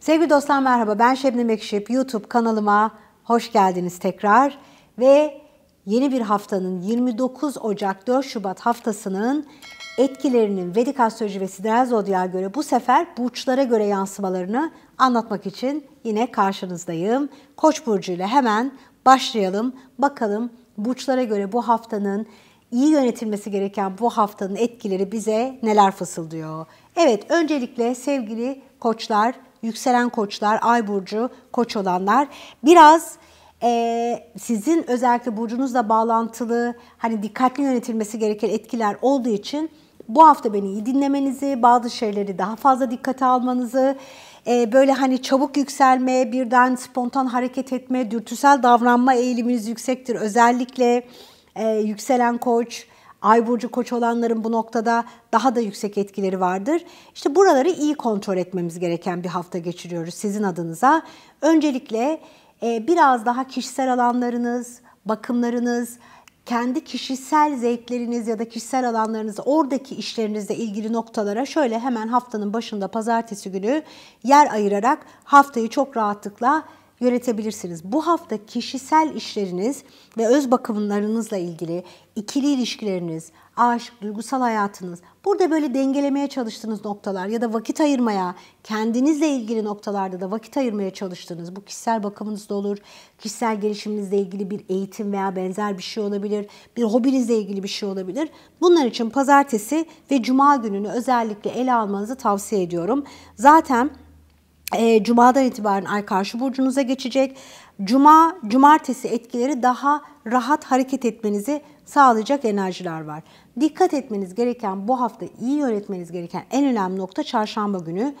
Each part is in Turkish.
Sevgili dostlar merhaba ben Şebnem Ekşip. YouTube kanalıma hoş geldiniz tekrar. Ve yeni bir haftanın 29 Ocak 4 Şubat haftasının etkilerinin Vedik astroloji ve sideral zodyaya göre bu sefer burçlara göre yansımalarını anlatmak için yine karşınızdayım. Koç burcu ile hemen başlayalım. Bakalım burçlara göre bu haftanın iyi yönetilmesi gereken bu haftanın etkileri bize neler fısıldıyor? Evet öncelikle sevgili koçlar yükselen koçlar, ay burcu koç olanlar biraz e, sizin özellikle burcunuzla bağlantılı hani dikkatli yönetilmesi gereken etkiler olduğu için bu hafta beni iyi dinlemenizi, bazı şeyleri daha fazla dikkate almanızı, e, böyle hani çabuk yükselme, birden spontan hareket etme, dürtüsel davranma eğiliminiz yüksektir. Özellikle e, yükselen koç, Ay burcu koç olanların bu noktada daha da yüksek etkileri vardır. İşte buraları iyi kontrol etmemiz gereken bir hafta geçiriyoruz sizin adınıza. Öncelikle e, biraz daha kişisel alanlarınız, bakımlarınız, kendi kişisel zevkleriniz ya da kişisel alanlarınız oradaki işlerinizle ilgili noktalara şöyle hemen haftanın başında pazartesi günü yer ayırarak haftayı çok rahatlıkla yönetebilirsiniz. Bu hafta kişisel işleriniz ve öz bakımlarınızla ilgili ikili ilişkileriniz, aşk, duygusal hayatınız, burada böyle dengelemeye çalıştığınız noktalar ya da vakit ayırmaya, kendinizle ilgili noktalarda da vakit ayırmaya çalıştığınız, bu kişisel bakımınız da olur, kişisel gelişiminizle ilgili bir eğitim veya benzer bir şey olabilir, bir hobinizle ilgili bir şey olabilir. Bunlar için pazartesi ve cuma gününü özellikle ele almanızı tavsiye ediyorum. Zaten e, Cuma'dan itibaren Ay karşı burcunuza geçecek. Cuma, cumartesi etkileri daha rahat hareket etmenizi sağlayacak enerjiler var. Dikkat etmeniz gereken, bu hafta iyi yönetmeniz gereken en önemli nokta çarşamba günü.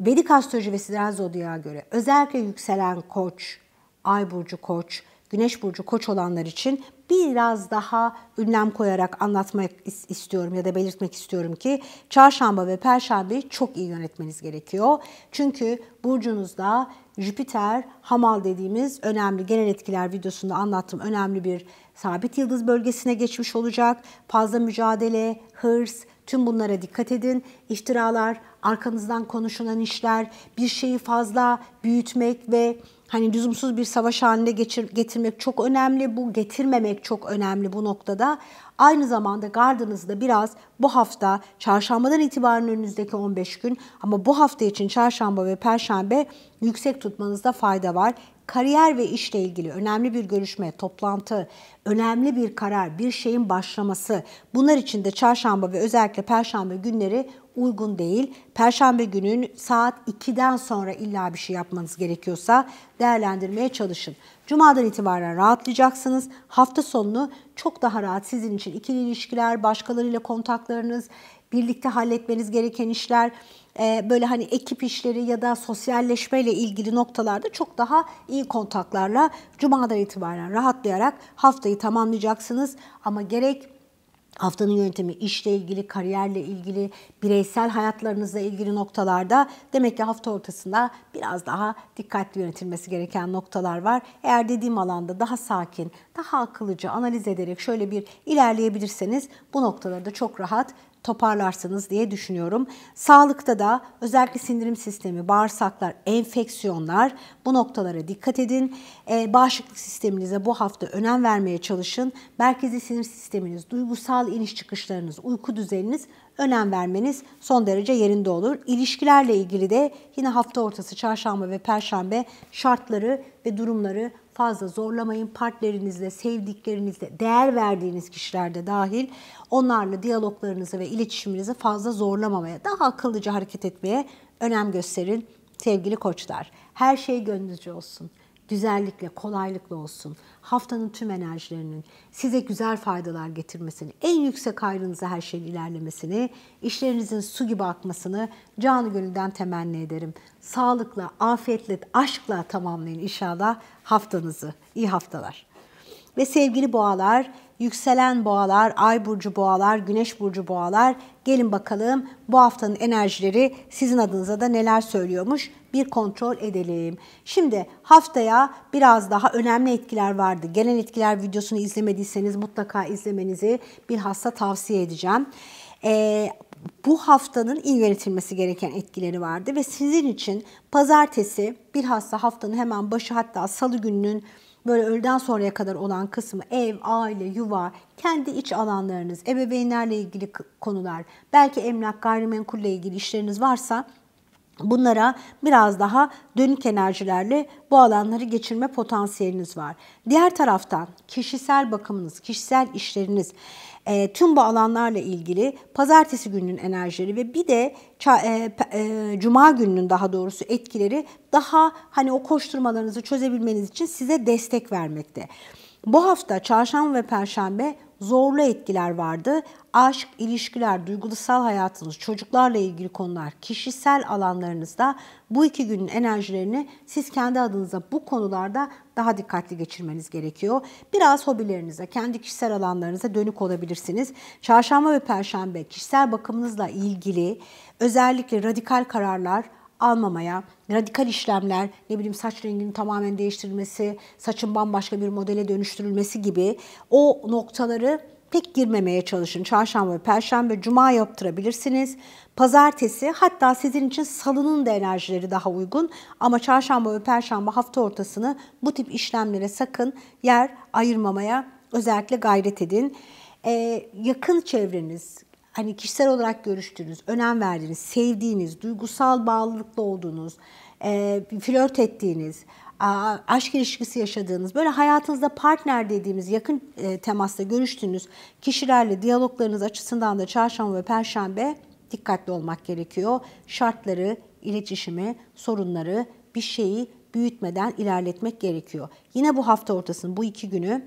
Vedik astroloji ve sideral zodyağa göre özellikle yükselen koç, ay burcu koç, güneş burcu koç olanlar için biraz daha ünlem koyarak anlatmak istiyorum ya da belirtmek istiyorum ki çarşamba ve perşembeyi çok iyi yönetmeniz gerekiyor. Çünkü burcunuzda Jüpiter, Hamal dediğimiz önemli genel etkiler videosunda anlattığım önemli bir sabit yıldız bölgesine geçmiş olacak. Fazla mücadele, hırs, tüm bunlara dikkat edin. İftiralar, arkanızdan konuşulan işler, bir şeyi fazla büyütmek ve hani lüzumsuz bir savaş haline geçir, getirmek çok önemli. Bu getirmemek çok önemli bu noktada. Aynı zamanda gardınızda biraz bu hafta çarşambadan itibaren önünüzdeki 15 gün ama bu hafta için çarşamba ve perşembe yüksek tutmanızda fayda var. Kariyer ve işle ilgili önemli bir görüşme, toplantı, önemli bir karar, bir şeyin başlaması bunlar için de çarşamba ve özellikle perşembe günleri uygun değil. Perşembe günün saat 2'den sonra illa bir şey yapmanız gerekiyorsa değerlendirmeye çalışın. Cuma'dan itibaren rahatlayacaksınız. Hafta sonunu çok daha rahat sizin için ikili ilişkiler, başkalarıyla kontaklarınız, birlikte halletmeniz gereken işler, e, böyle hani ekip işleri ya da sosyalleşmeyle ilgili noktalarda çok daha iyi kontaklarla Cuma'dan itibaren rahatlayarak haftayı tamamlayacaksınız. Ama gerek haftanın yöntemi işle ilgili, kariyerle ilgili, bireysel hayatlarınızla ilgili noktalarda demek ki hafta ortasında biraz daha dikkatli yönetilmesi gereken noktalar var. Eğer dediğim alanda daha sakin, daha akıllıca analiz ederek şöyle bir ilerleyebilirseniz bu noktaları da çok rahat toparlarsınız diye düşünüyorum. Sağlıkta da özellikle sindirim sistemi, bağırsaklar, enfeksiyonlar bu noktalara dikkat edin. E, bağışıklık sisteminize bu hafta önem vermeye çalışın. Merkezi sinir sisteminiz, duygusal iniş çıkışlarınız, uyku düzeniniz önem vermeniz son derece yerinde olur. İlişkilerle ilgili de yine hafta ortası, çarşamba ve perşembe şartları ve durumları fazla zorlamayın. Partnerinizle, sevdiklerinizle, değer verdiğiniz kişilerde de dahil onlarla diyaloglarınızı ve iletişiminizi fazla zorlamamaya, daha akıllıca hareket etmeye önem gösterin sevgili koçlar. Her şey gönlünüzce olsun güzellikle, kolaylıkla olsun. Haftanın tüm enerjilerinin size güzel faydalar getirmesini, en yüksek hayrınıza her şeyin ilerlemesini, işlerinizin su gibi akmasını canı gönülden temenni ederim. Sağlıkla, afiyetle, aşkla tamamlayın inşallah haftanızı. İyi haftalar. Ve sevgili boğalar, yükselen boğalar, ay burcu boğalar, güneş burcu boğalar. Gelin bakalım bu haftanın enerjileri sizin adınıza da neler söylüyormuş bir kontrol edelim. Şimdi haftaya biraz daha önemli etkiler vardı. Gelen etkiler videosunu izlemediyseniz mutlaka izlemenizi bilhassa tavsiye edeceğim. Ee, bu haftanın iyi yönetilmesi gereken etkileri vardı ve sizin için pazartesi bilhassa haftanın hemen başı hatta salı gününün böyle öğleden sonraya kadar olan kısmı ev, aile, yuva, kendi iç alanlarınız, ebeveynlerle ilgili konular, belki emlak, gayrimenkulle ilgili işleriniz varsa Bunlara biraz daha dönük enerjilerle bu alanları geçirme potansiyeliniz var. Diğer taraftan kişisel bakımınız, kişisel işleriniz, e, tüm bu alanlarla ilgili pazartesi gününün enerjileri ve bir de e, e, cuma gününün daha doğrusu etkileri daha hani o koşturmalarınızı çözebilmeniz için size destek vermekte. Bu hafta çarşamba ve perşembe zorlu etkiler vardı. Aşk, ilişkiler, duygusal hayatınız, çocuklarla ilgili konular, kişisel alanlarınızda bu iki günün enerjilerini siz kendi adınıza bu konularda daha dikkatli geçirmeniz gerekiyor. Biraz hobilerinize, kendi kişisel alanlarınıza dönük olabilirsiniz. Çarşamba ve perşembe kişisel bakımınızla ilgili özellikle radikal kararlar almamaya radikal işlemler, ne bileyim saç renginin tamamen değiştirilmesi, saçın bambaşka bir modele dönüştürülmesi gibi o noktaları pek girmemeye çalışın. Çarşamba, perşembe, cuma yaptırabilirsiniz. Pazartesi hatta sizin için salının da enerjileri daha uygun ama çarşamba ve perşembe hafta ortasını bu tip işlemlere sakın yer ayırmamaya özellikle gayret edin. Ee, yakın çevreniz, hani kişisel olarak görüştüğünüz, önem verdiğiniz, sevdiğiniz, duygusal bağlılıkta olduğunuz, e, flört ettiğiniz, a, aşk ilişkisi yaşadığınız, böyle hayatınızda partner dediğimiz yakın e, temasta görüştüğünüz kişilerle diyaloglarınız açısından da çarşamba ve perşembe dikkatli olmak gerekiyor. Şartları, iletişimi, sorunları, bir şeyi büyütmeden ilerletmek gerekiyor. Yine bu hafta ortasının bu iki günü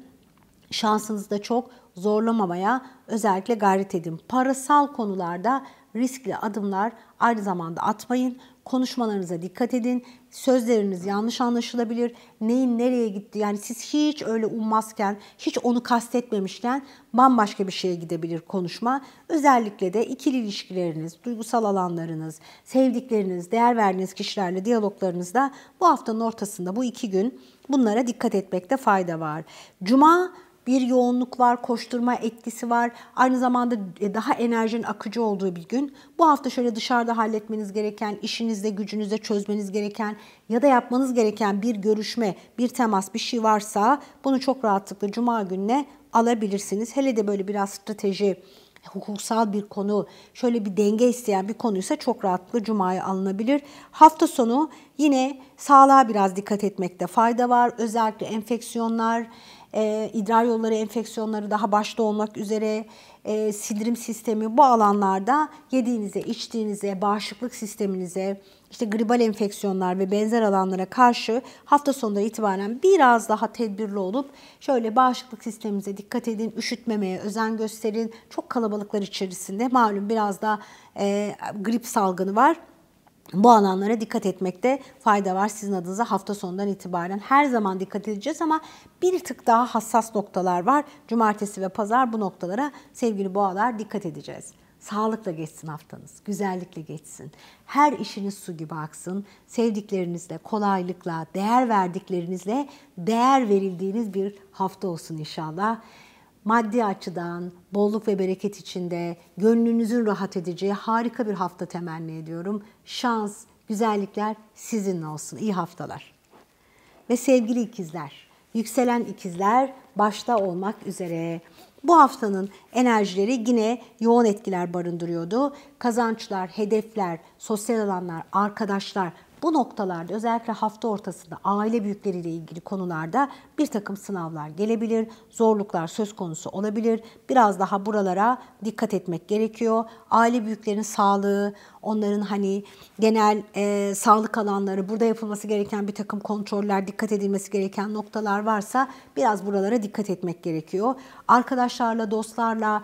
şansınızda çok zorlamamaya özellikle gayret edin. Parasal konularda riskli adımlar aynı zamanda atmayın. Konuşmalarınıza dikkat edin. Sözleriniz yanlış anlaşılabilir. Neyin nereye gitti? Yani siz hiç öyle ummazken, hiç onu kastetmemişken bambaşka bir şeye gidebilir konuşma. Özellikle de ikili ilişkileriniz, duygusal alanlarınız, sevdikleriniz, değer verdiğiniz kişilerle diyaloglarınızda bu haftanın ortasında bu iki gün bunlara dikkat etmekte fayda var. Cuma bir yoğunluk var, koşturma etkisi var. Aynı zamanda e, daha enerjinin akıcı olduğu bir gün. Bu hafta şöyle dışarıda halletmeniz gereken, işinizde, gücünüzde çözmeniz gereken ya da yapmanız gereken bir görüşme, bir temas, bir şey varsa bunu çok rahatlıkla cuma gününe alabilirsiniz. Hele de böyle biraz strateji, hukuksal bir konu, şöyle bir denge isteyen bir konuysa çok rahatlıkla cumaya alınabilir. Hafta sonu yine sağlığa biraz dikkat etmekte fayda var. Özellikle enfeksiyonlar, e, idrar yolları enfeksiyonları daha başta olmak üzere e, sindirim sistemi bu alanlarda yediğinize, içtiğinize, bağışıklık sisteminize, işte gribal enfeksiyonlar ve benzer alanlara karşı hafta sonunda itibaren biraz daha tedbirli olup şöyle bağışıklık sistemimize dikkat edin, üşütmemeye özen gösterin. Çok kalabalıklar içerisinde malum biraz da e, grip salgını var bu alanlara dikkat etmekte fayda var sizin adınıza hafta sonundan itibaren. Her zaman dikkat edeceğiz ama bir tık daha hassas noktalar var. Cumartesi ve pazar bu noktalara sevgili boğalar dikkat edeceğiz. Sağlıkla geçsin haftanız, güzellikle geçsin. Her işiniz su gibi aksın. Sevdiklerinizle, kolaylıkla, değer verdiklerinizle değer verildiğiniz bir hafta olsun inşallah maddi açıdan bolluk ve bereket içinde gönlünüzün rahat edeceği harika bir hafta temenni ediyorum. Şans, güzellikler sizinle olsun. İyi haftalar. Ve sevgili ikizler, yükselen ikizler başta olmak üzere bu haftanın enerjileri yine yoğun etkiler barındırıyordu. Kazançlar, hedefler, sosyal alanlar, arkadaşlar, bu noktalarda özellikle hafta ortasında aile büyükleriyle ilgili konularda bir takım sınavlar gelebilir, zorluklar söz konusu olabilir. Biraz daha buralara dikkat etmek gerekiyor. Aile büyüklerin sağlığı, onların hani genel e, sağlık alanları, burada yapılması gereken bir takım kontroller, dikkat edilmesi gereken noktalar varsa biraz buralara dikkat etmek gerekiyor. Arkadaşlarla, dostlarla,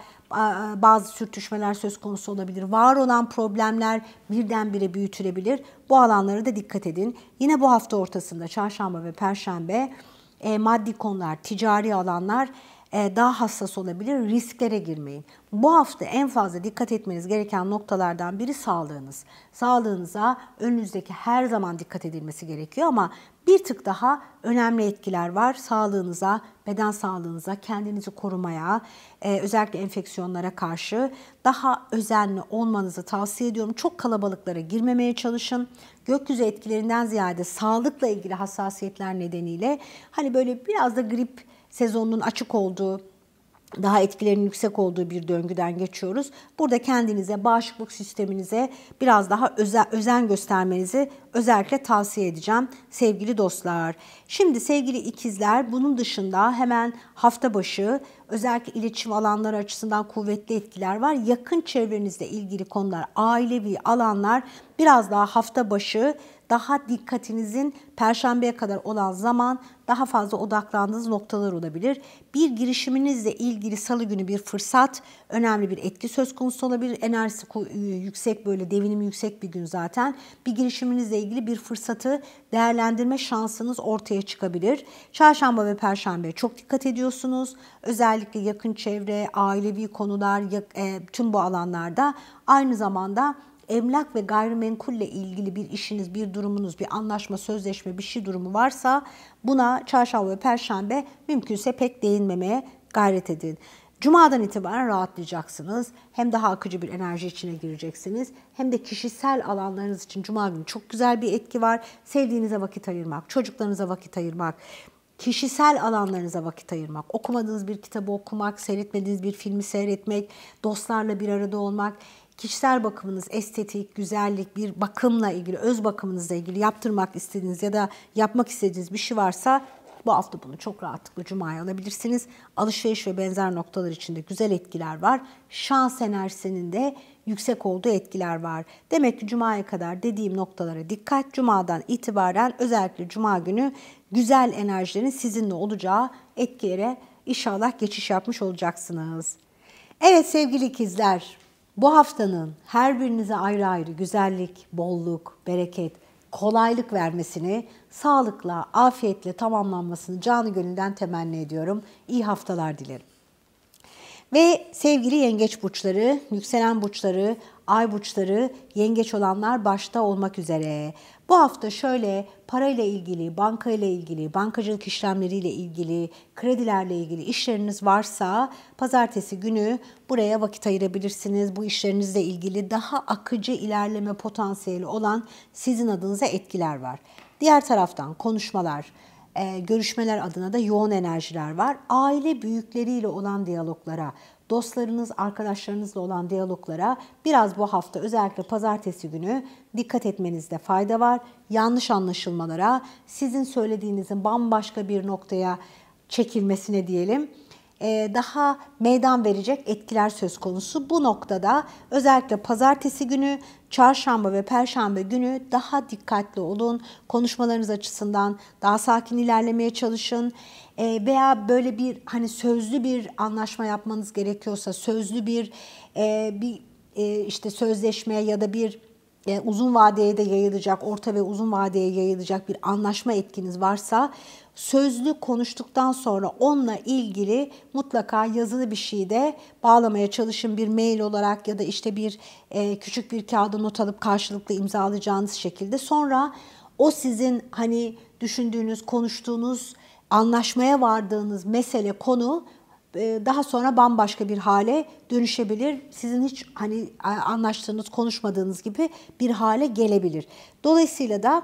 bazı sürtüşmeler söz konusu olabilir. Var olan problemler birdenbire büyütülebilir. Bu alanlara da dikkat edin. Yine bu hafta ortasında çarşamba ve perşembe e, maddi konular, ticari alanlar e, daha hassas olabilir. Risklere girmeyin. Bu hafta en fazla dikkat etmeniz gereken noktalardan biri sağlığınız. Sağlığınıza önünüzdeki her zaman dikkat edilmesi gerekiyor ama bir tık daha önemli etkiler var. Sağlığınıza, beden sağlığınıza, kendinizi korumaya, e, özellikle enfeksiyonlara karşı daha özenli olmanızı tavsiye ediyorum. Çok kalabalıklara girmemeye çalışın. Gökyüzü etkilerinden ziyade sağlıkla ilgili hassasiyetler nedeniyle hani böyle biraz da grip sezonunun açık olduğu daha etkilerinin yüksek olduğu bir döngüden geçiyoruz. Burada kendinize, bağışıklık sisteminize biraz daha özen, özen göstermenizi özellikle tavsiye edeceğim sevgili dostlar. Şimdi sevgili ikizler bunun dışında hemen hafta başı özellikle iletişim alanları açısından kuvvetli etkiler var. Yakın çevrenizle ilgili konular, ailevi alanlar biraz daha hafta başı daha dikkatinizin perşembeye kadar olan zaman daha fazla odaklandığınız noktalar olabilir. Bir girişiminizle ilgili salı günü bir fırsat, önemli bir etki söz konusu olabilir. Enerjisi ıı, yüksek böyle devinimi yüksek bir gün zaten. Bir girişiminizle ilgili bir fırsatı değerlendirme şansınız ortaya çıkabilir. Çarşamba ve perşembe çok dikkat ediyorsunuz. Özellikle yakın çevre, ailevi konular, e, tüm bu alanlarda aynı zamanda emlak ve gayrimenkulle ilgili bir işiniz, bir durumunuz, bir anlaşma, sözleşme, bir şey durumu varsa buna çarşamba ve perşembe mümkünse pek değinmemeye gayret edin. Cuma'dan itibaren rahatlayacaksınız. Hem daha akıcı bir enerji içine gireceksiniz. Hem de kişisel alanlarınız için Cuma günü çok güzel bir etki var. Sevdiğinize vakit ayırmak, çocuklarınıza vakit ayırmak, kişisel alanlarınıza vakit ayırmak, okumadığınız bir kitabı okumak, seyretmediğiniz bir filmi seyretmek, dostlarla bir arada olmak, kişisel bakımınız, estetik, güzellik, bir bakımla ilgili, öz bakımınızla ilgili yaptırmak istediğiniz ya da yapmak istediğiniz bir şey varsa bu hafta bunu çok rahatlıkla Cuma'ya alabilirsiniz. Alışveriş ve benzer noktalar içinde güzel etkiler var. Şans enerjisinin de yüksek olduğu etkiler var. Demek ki Cuma'ya kadar dediğim noktalara dikkat. Cuma'dan itibaren özellikle Cuma günü güzel enerjilerin sizinle olacağı etkilere inşallah geçiş yapmış olacaksınız. Evet sevgili ikizler, bu haftanın her birinize ayrı ayrı güzellik, bolluk, bereket, kolaylık vermesini, sağlıkla, afiyetle tamamlanmasını canı gönülden temenni ediyorum. İyi haftalar dilerim. Ve sevgili yengeç burçları, yükselen burçları, ay burçları, yengeç olanlar başta olmak üzere bu hafta şöyle parayla ilgili, bankayla ilgili, bankacılık işlemleriyle ilgili, kredilerle ilgili işleriniz varsa pazartesi günü buraya vakit ayırabilirsiniz. Bu işlerinizle ilgili daha akıcı ilerleme potansiyeli olan sizin adınıza etkiler var. Diğer taraftan konuşmalar, e, görüşmeler adına da yoğun enerjiler var. Aile büyükleriyle olan diyaloglara, dostlarınız, arkadaşlarınızla olan diyaloglara biraz bu hafta özellikle pazartesi günü dikkat etmenizde fayda var. Yanlış anlaşılmalara, sizin söylediğinizin bambaşka bir noktaya çekilmesine diyelim ee, daha meydan verecek etkiler söz konusu. Bu noktada özellikle pazartesi günü Çarşamba ve Perşembe günü daha dikkatli olun. Konuşmalarınız açısından daha sakin ilerlemeye çalışın. E, veya böyle bir hani sözlü bir anlaşma yapmanız gerekiyorsa sözlü bir e, bir e, işte sözleşmeye ya da bir e, uzun vadeye de yayılacak, orta ve uzun vadeye yayılacak bir anlaşma etkiniz varsa sözlü konuştuktan sonra onunla ilgili mutlaka yazılı bir şey de bağlamaya çalışın. Bir mail olarak ya da işte bir e, küçük bir kağıda not alıp karşılıklı imzalayacağınız şekilde. Sonra o sizin hani düşündüğünüz, konuştuğunuz, anlaşmaya vardığınız mesele, konu e, daha sonra bambaşka bir hale dönüşebilir. Sizin hiç hani anlaştığınız, konuşmadığınız gibi bir hale gelebilir. Dolayısıyla da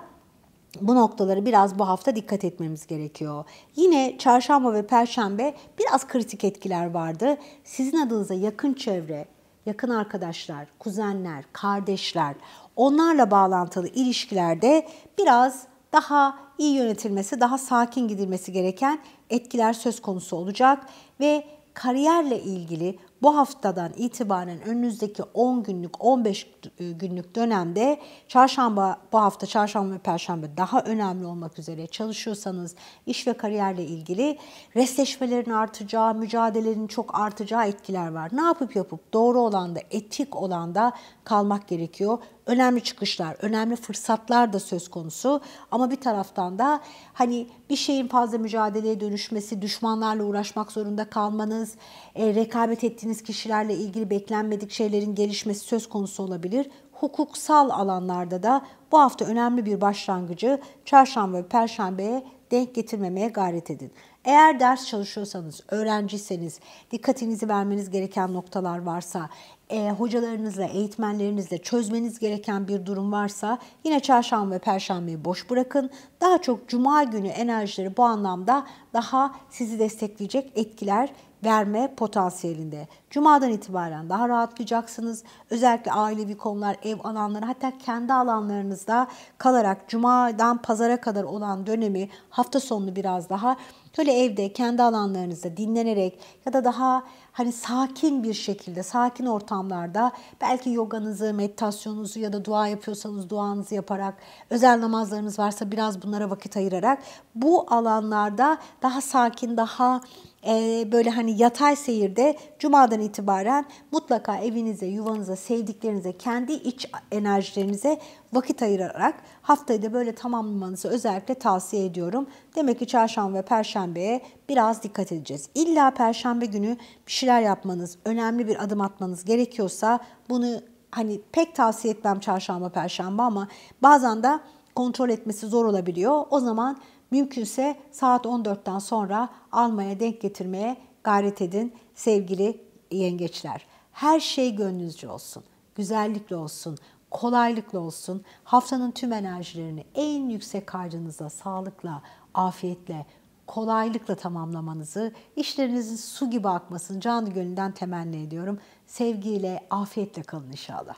bu noktaları biraz bu hafta dikkat etmemiz gerekiyor. Yine çarşamba ve perşembe biraz kritik etkiler vardı. Sizin adınıza yakın çevre, yakın arkadaşlar, kuzenler, kardeşler, onlarla bağlantılı ilişkilerde biraz daha iyi yönetilmesi, daha sakin gidilmesi gereken etkiler söz konusu olacak ve kariyerle ilgili bu haftadan itibaren önünüzdeki 10 günlük 15 e, günlük dönemde çarşamba bu hafta çarşamba ve perşembe daha önemli olmak üzere çalışıyorsanız iş ve kariyerle ilgili restleşmelerin artacağı, mücadelelerin çok artacağı etkiler var. Ne yapıp yapıp doğru olan da etik olan da kalmak gerekiyor. Önemli çıkışlar, önemli fırsatlar da söz konusu ama bir taraftan da hani bir şeyin fazla mücadeleye dönüşmesi, düşmanlarla uğraşmak zorunda kalmanız, e, rekabet ettiğiniz kişilerle ilgili beklenmedik şeylerin gelişmesi söz konusu olabilir. Hukuksal alanlarda da bu hafta önemli bir başlangıcı çarşamba ve perşembeye denk getirmemeye gayret edin. Eğer ders çalışıyorsanız, öğrenciyseniz, dikkatinizi vermeniz gereken noktalar varsa, e, hocalarınızla, eğitmenlerinizle çözmeniz gereken bir durum varsa yine çarşamba ve perşembeyi boş bırakın. Daha çok cuma günü enerjileri bu anlamda daha sizi destekleyecek etkiler verme potansiyelinde. Cuma'dan itibaren daha rahatlayacaksınız. Özellikle ailevi konular, ev alanları hatta kendi alanlarınızda kalarak Cuma'dan pazara kadar olan dönemi hafta sonunu biraz daha Şöyle evde kendi alanlarınızda dinlenerek ya da daha hani sakin bir şekilde, sakin ortamlarda belki yoganızı, meditasyonunuzu ya da dua yapıyorsanız duanızı yaparak, özel namazlarınız varsa biraz bunlara vakit ayırarak bu alanlarda daha sakin, daha e, böyle hani yatay seyirde cumadan itibaren mutlaka evinize, yuvanıza, sevdiklerinize, kendi iç enerjilerinize vakit ayırarak haftayı da böyle tamamlamanızı özellikle tavsiye ediyorum. Demek ki çarşamba ve perşembeye biraz dikkat edeceğiz. İlla perşembe günü bir şeyler yapmanız, önemli bir adım atmanız gerekiyorsa bunu hani pek tavsiye etmem çarşamba perşembe ama bazen de kontrol etmesi zor olabiliyor. O zaman mümkünse saat 14'ten sonra almaya denk getirmeye gayret edin sevgili yengeçler. Her şey gönlünüzce olsun, güzellikle olsun, kolaylıkla olsun. Haftanın tüm enerjilerini en yüksek harcınıza sağlıkla, afiyetle, kolaylıkla tamamlamanızı, işlerinizin su gibi akmasını canlı gönülden temenni ediyorum. Sevgiyle, afiyetle kalın inşallah.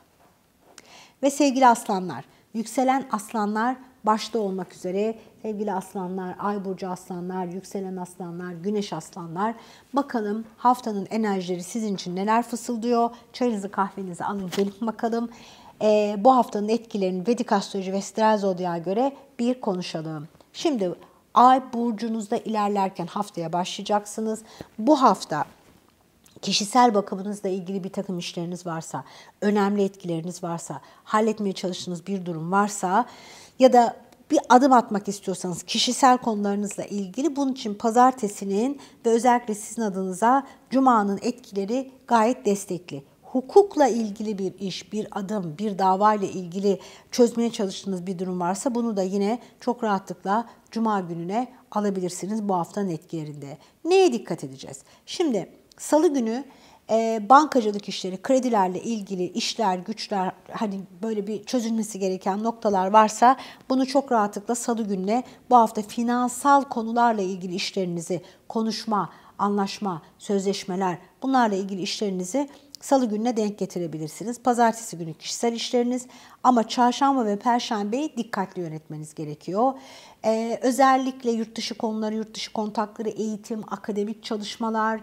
Ve sevgili aslanlar, yükselen aslanlar başta olmak üzere sevgili aslanlar, ay burcu aslanlar, yükselen aslanlar, güneş aslanlar. Bakalım haftanın enerjileri sizin için neler fısıldıyor? Çayınızı kahvenizi alın gelip bakalım e, bu haftanın etkilerini Vedik astroloji ve Stral Zodya göre bir konuşalım. Şimdi ay burcunuzda ilerlerken haftaya başlayacaksınız. Bu hafta kişisel bakımınızla ilgili bir takım işleriniz varsa, önemli etkileriniz varsa, halletmeye çalıştığınız bir durum varsa ya da bir adım atmak istiyorsanız kişisel konularınızla ilgili bunun için pazartesinin ve özellikle sizin adınıza cumanın etkileri gayet destekli hukukla ilgili bir iş, bir adım, bir dava ile ilgili çözmeye çalıştığınız bir durum varsa bunu da yine çok rahatlıkla cuma gününe alabilirsiniz bu haftanın etkilerinde. Neye dikkat edeceğiz? Şimdi salı günü e, bankacılık işleri, kredilerle ilgili işler, güçler, hani böyle bir çözülmesi gereken noktalar varsa bunu çok rahatlıkla salı gününe bu hafta finansal konularla ilgili işlerinizi konuşma, anlaşma, sözleşmeler bunlarla ilgili işlerinizi Salı gününe denk getirebilirsiniz. Pazartesi günü kişisel işleriniz ama çarşamba ve perşembeyi dikkatli yönetmeniz gerekiyor. Ee, özellikle yurt dışı konuları, yurt dışı kontakları, eğitim, akademik çalışmalar,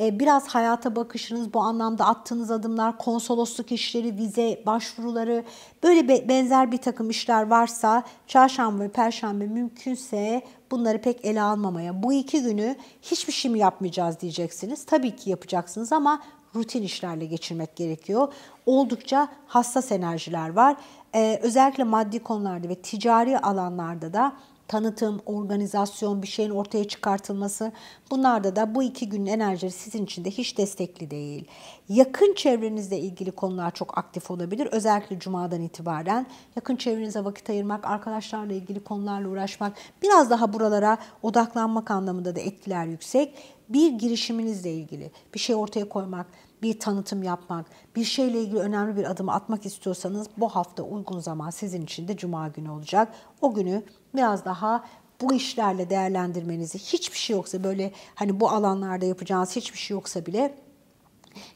e, biraz hayata bakışınız, bu anlamda attığınız adımlar, konsolosluk işleri, vize başvuruları, böyle be benzer bir takım işler varsa çarşamba ve perşembe mümkünse bunları pek ele almamaya. Bu iki günü hiçbir şey mi yapmayacağız diyeceksiniz. Tabii ki yapacaksınız ama rutin işlerle geçirmek gerekiyor. Oldukça hassas enerjiler var. Ee, özellikle maddi konularda ve ticari alanlarda da tanıtım, organizasyon, bir şeyin ortaya çıkartılması bunlarda da bu iki günün enerjisi sizin için de hiç destekli değil. Yakın çevrenizle ilgili konular çok aktif olabilir. Özellikle cumadan itibaren yakın çevrenize vakit ayırmak, arkadaşlarla ilgili konularla uğraşmak, biraz daha buralara odaklanmak anlamında da etkiler yüksek. Bir girişiminizle ilgili bir şey ortaya koymak, bir tanıtım yapmak, bir şeyle ilgili önemli bir adım atmak istiyorsanız bu hafta uygun zaman sizin için de cuma günü olacak. O günü biraz daha bu işlerle değerlendirmenizi hiçbir şey yoksa böyle hani bu alanlarda yapacağınız hiçbir şey yoksa bile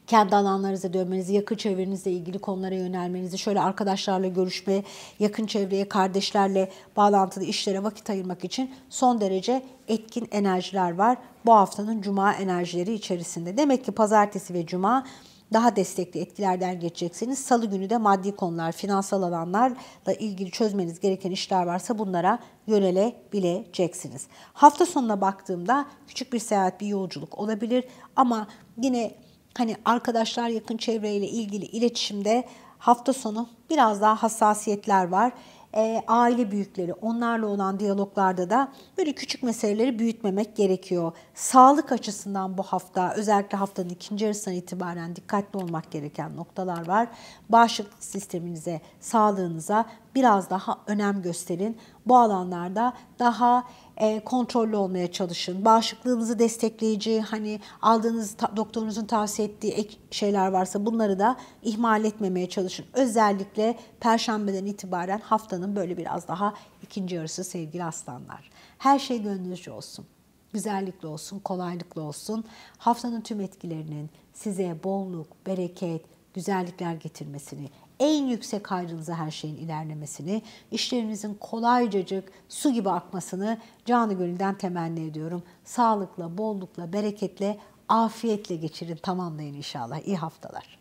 kendi alanlarınıza dönmenizi, yakın çevrenizle ilgili konulara yönelmenizi, şöyle arkadaşlarla görüşme, yakın çevreye, kardeşlerle bağlantılı işlere vakit ayırmak için son derece etkin enerjiler var bu haftanın cuma enerjileri içerisinde. Demek ki pazartesi ve cuma daha destekli etkilerden geçeceksiniz. Salı günü de maddi konular, finansal alanlarla ilgili çözmeniz gereken işler varsa bunlara yönelebileceksiniz. Hafta sonuna baktığımda küçük bir seyahat, bir yolculuk olabilir ama yine hani arkadaşlar yakın çevreyle ilgili iletişimde hafta sonu biraz daha hassasiyetler var e, aile büyükleri onlarla olan diyaloglarda da böyle küçük meseleleri büyütmemek gerekiyor. Sağlık açısından bu hafta özellikle haftanın ikinci yarısından itibaren dikkatli olmak gereken noktalar var. Bağışıklık sisteminize, sağlığınıza biraz daha önem gösterin. Bu alanlarda daha e, kontrollü olmaya çalışın. Bağışıklığınızı destekleyici hani aldığınız ta, doktorunuzun tavsiye ettiği ek şeyler varsa bunları da ihmal etmemeye çalışın. Özellikle perşembeden itibaren haftanın böyle biraz daha ikinci yarısı sevgili aslanlar. Her şey gönlünüzce olsun. Güzellikle olsun, kolaylıkla olsun. Haftanın tüm etkilerinin size bolluk, bereket, güzellikler getirmesini, en yüksek hayrınıza her şeyin ilerlemesini, işlerinizin kolaycacık su gibi akmasını canı gönülden temenni ediyorum. Sağlıkla, bollukla, bereketle, afiyetle geçirin, tamamlayın inşallah. İyi haftalar.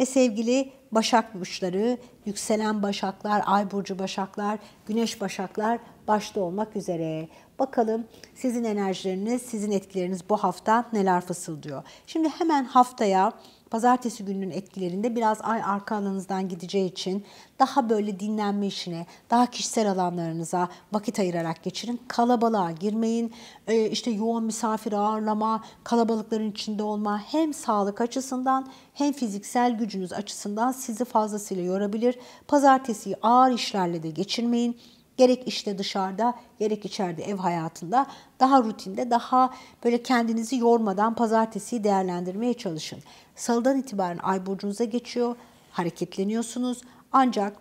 Ve sevgili Başak burçları, yükselen Başaklar, Ay burcu Başaklar, Güneş Başaklar başta olmak üzere. Bakalım sizin enerjileriniz, sizin etkileriniz bu hafta neler fısıldıyor. Şimdi hemen haftaya pazartesi gününün etkilerinde biraz ay arka alanınızdan gideceği için daha böyle dinlenme işine, daha kişisel alanlarınıza vakit ayırarak geçirin. Kalabalığa girmeyin. Ee, işte yoğun misafir ağırlama, kalabalıkların içinde olma hem sağlık açısından hem fiziksel gücünüz açısından sizi fazlasıyla yorabilir. Pazartesiyi ağır işlerle de geçirmeyin. Gerek işte dışarıda, gerek içeride ev hayatında daha rutinde, daha böyle kendinizi yormadan pazartesiyi değerlendirmeye çalışın. Salıdan itibaren ay burcunuza geçiyor, hareketleniyorsunuz. Ancak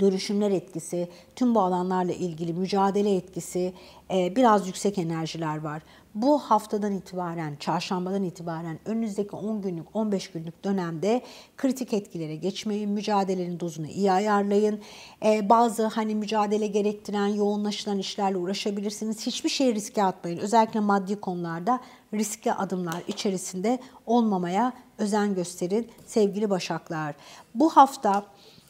dönüşümler etkisi, tüm bu alanlarla ilgili mücadele etkisi, e, biraz yüksek enerjiler var bu haftadan itibaren, çarşambadan itibaren önünüzdeki 10 günlük, 15 günlük dönemde kritik etkilere geçmeyin. Mücadelenin dozunu iyi ayarlayın. Ee, bazı hani mücadele gerektiren, yoğunlaşılan işlerle uğraşabilirsiniz. Hiçbir şey riske atmayın. Özellikle maddi konularda riskli adımlar içerisinde olmamaya özen gösterin sevgili Başaklar. Bu hafta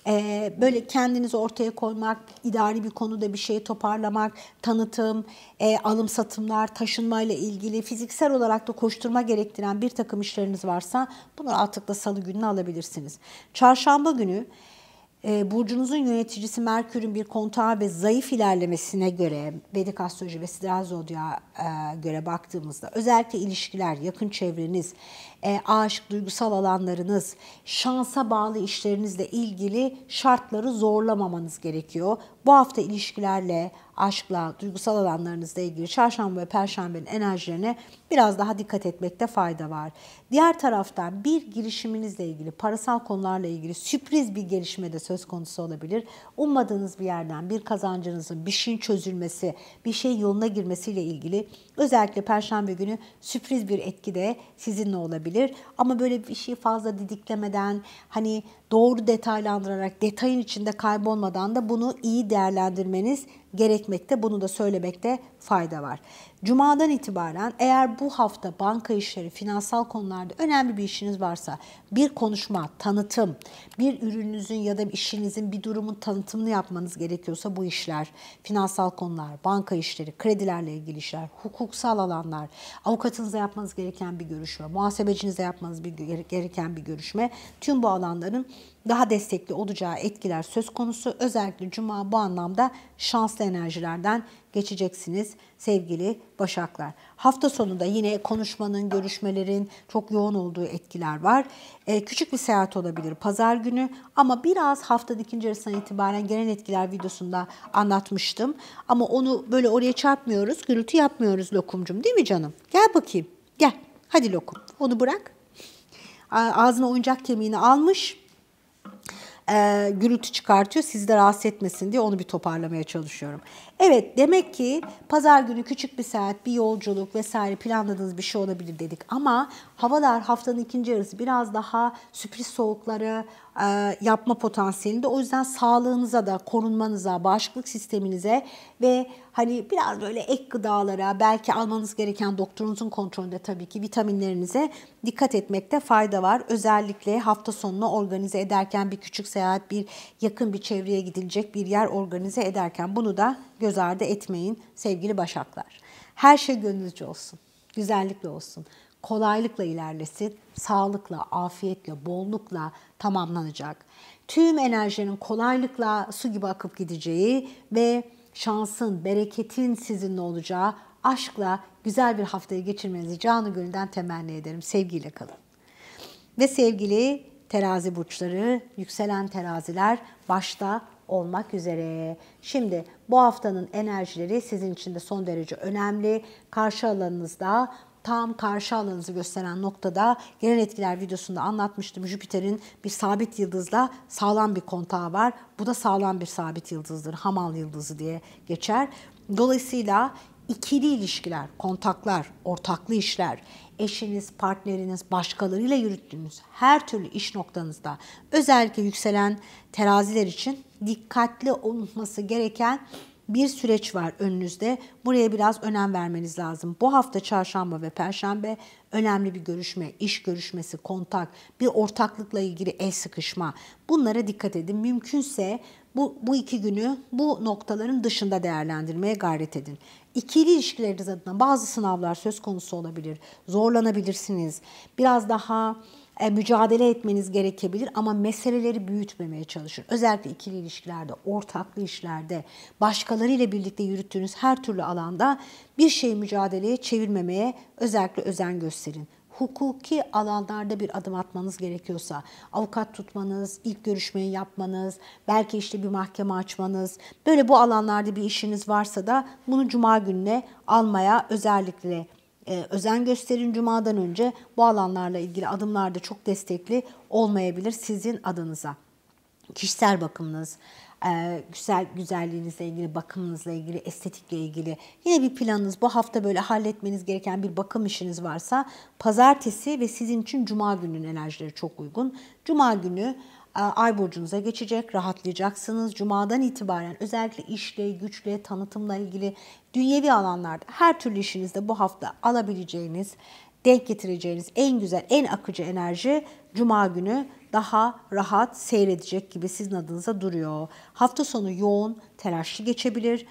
ee, böyle kendinizi ortaya koymak, idari bir konuda bir şey toparlamak, tanıtım, e, alım satımlar, taşınmayla ilgili fiziksel olarak da koşturma gerektiren bir takım işleriniz varsa bunu rahatlıkla salı gününe alabilirsiniz. Çarşamba günü e, burcunuzun yöneticisi Merkür'ün bir kontağı ve zayıf ilerlemesine göre Vedik astroloji ve Sidra Zodya e, göre baktığımızda özellikle ilişkiler, yakın çevreniz, e, aşık duygusal alanlarınız, şansa bağlı işlerinizle ilgili şartları zorlamamanız gerekiyor. Bu hafta ilişkilerle, aşkla, duygusal alanlarınızla ilgili çarşamba ve perşembenin enerjilerine biraz daha dikkat etmekte fayda var. Diğer taraftan bir girişiminizle ilgili, parasal konularla ilgili sürpriz bir gelişme de söz konusu olabilir. Ummadığınız bir yerden bir kazancınızın, bir şeyin çözülmesi, bir şey yoluna girmesiyle ilgili özellikle perşembe günü sürpriz bir etki de sizinle olabilir. Ama böyle bir şeyi fazla didiklemeden hani doğru detaylandırarak detayın içinde kaybolmadan da bunu iyi değerlendirmeniz gerekmekte. Bunu da söylemekte fayda var. Cuma'dan itibaren eğer bu hafta banka işleri, finansal konularda önemli bir işiniz varsa bir konuşma, tanıtım, bir ürününüzün ya da işinizin bir durumun tanıtımını yapmanız gerekiyorsa bu işler, finansal konular, banka işleri, kredilerle ilgili işler, hukuksal alanlar, avukatınıza yapmanız gereken bir görüşme, muhasebecinize yapmanız bir, gereken bir görüşme tüm bu alanların daha destekli olacağı etkiler söz konusu. Özellikle cuma bu anlamda şanslı enerjilerden geçeceksiniz sevgili Başaklar. Hafta sonunda yine konuşmanın, görüşmelerin çok yoğun olduğu etkiler var. Ee, küçük bir seyahat olabilir pazar günü ama biraz hafta ikinci arasından itibaren gelen etkiler videosunda anlatmıştım. Ama onu böyle oraya çarpmıyoruz, gürültü yapmıyoruz lokumcum değil mi canım? Gel bakayım, gel. Hadi lokum, onu bırak. Ağzına oyuncak kemiğini almış, gürültü çıkartıyor sizi de rahatsız etmesin diye onu bir toparlamaya çalışıyorum. Evet demek ki pazar günü küçük bir saat, bir yolculuk vesaire planladığınız bir şey olabilir dedik. Ama havalar haftanın ikinci yarısı biraz daha sürpriz soğukları e, yapma potansiyelinde. O yüzden sağlığınıza da, korunmanıza, bağışıklık sisteminize ve hani biraz böyle ek gıdalara, belki almanız gereken doktorunuzun kontrolünde tabii ki vitaminlerinize dikkat etmekte fayda var. Özellikle hafta sonunu organize ederken bir küçük seyahat, bir yakın bir çevreye gidilecek bir yer organize ederken bunu da göz ardı etmeyin sevgili Başaklar. Her şey gönlünüzce olsun, güzellikle olsun, kolaylıkla ilerlesin, sağlıkla, afiyetle, bollukla tamamlanacak. Tüm enerjinin kolaylıkla su gibi akıp gideceği ve şansın, bereketin sizinle olacağı aşkla güzel bir haftayı geçirmenizi canı gönülden temenni ederim. Sevgiyle kalın. Ve sevgili terazi burçları, yükselen teraziler başta olmak üzere. Şimdi bu haftanın enerjileri sizin için de son derece önemli. Karşı alanınızda tam karşı alanınızı gösteren noktada gelen etkiler videosunda anlatmıştım. Jüpiter'in bir sabit yıldızla sağlam bir kontağı var. Bu da sağlam bir sabit yıldızdır. Hamal yıldızı diye geçer. Dolayısıyla ikili ilişkiler, kontaklar, ortaklı işler, eşiniz, partneriniz, başkalarıyla yürüttüğünüz her türlü iş noktanızda özellikle yükselen teraziler için dikkatli olunması gereken bir süreç var önünüzde. Buraya biraz önem vermeniz lazım. Bu hafta çarşamba ve perşembe önemli bir görüşme, iş görüşmesi, kontak, bir ortaklıkla ilgili el sıkışma. Bunlara dikkat edin. Mümkünse bu, bu iki günü bu noktaların dışında değerlendirmeye gayret edin ikili ilişkileriniz adına bazı sınavlar söz konusu olabilir. Zorlanabilirsiniz. Biraz daha e, mücadele etmeniz gerekebilir ama meseleleri büyütmemeye çalışın. Özellikle ikili ilişkilerde, ortaklı işlerde, başkalarıyla birlikte yürüttüğünüz her türlü alanda bir şeyi mücadeleye çevirmemeye özellikle özen gösterin hukuki alanlarda bir adım atmanız gerekiyorsa avukat tutmanız, ilk görüşmeyi yapmanız, belki işte bir mahkeme açmanız, böyle bu alanlarda bir işiniz varsa da bunu cuma gününe almaya özellikle e, özen gösterin cumadan önce bu alanlarla ilgili adımlarda çok destekli olmayabilir sizin adınıza. Kişisel bakımınız, ee, güzel güzelliğinizle ilgili, bakımınızla ilgili, estetikle ilgili yine bir planınız bu hafta böyle halletmeniz gereken bir bakım işiniz varsa pazartesi ve sizin için cuma gününün enerjileri çok uygun. Cuma günü e, ay burcunuza geçecek, rahatlayacaksınız. Cuma'dan itibaren özellikle işle, güçle, tanıtımla ilgili dünyevi alanlarda her türlü işinizde bu hafta alabileceğiniz denk getireceğiniz en güzel, en akıcı enerji Cuma günü daha rahat seyredecek gibi sizin adınıza duruyor. Hafta sonu yoğun, telaşlı geçebilir.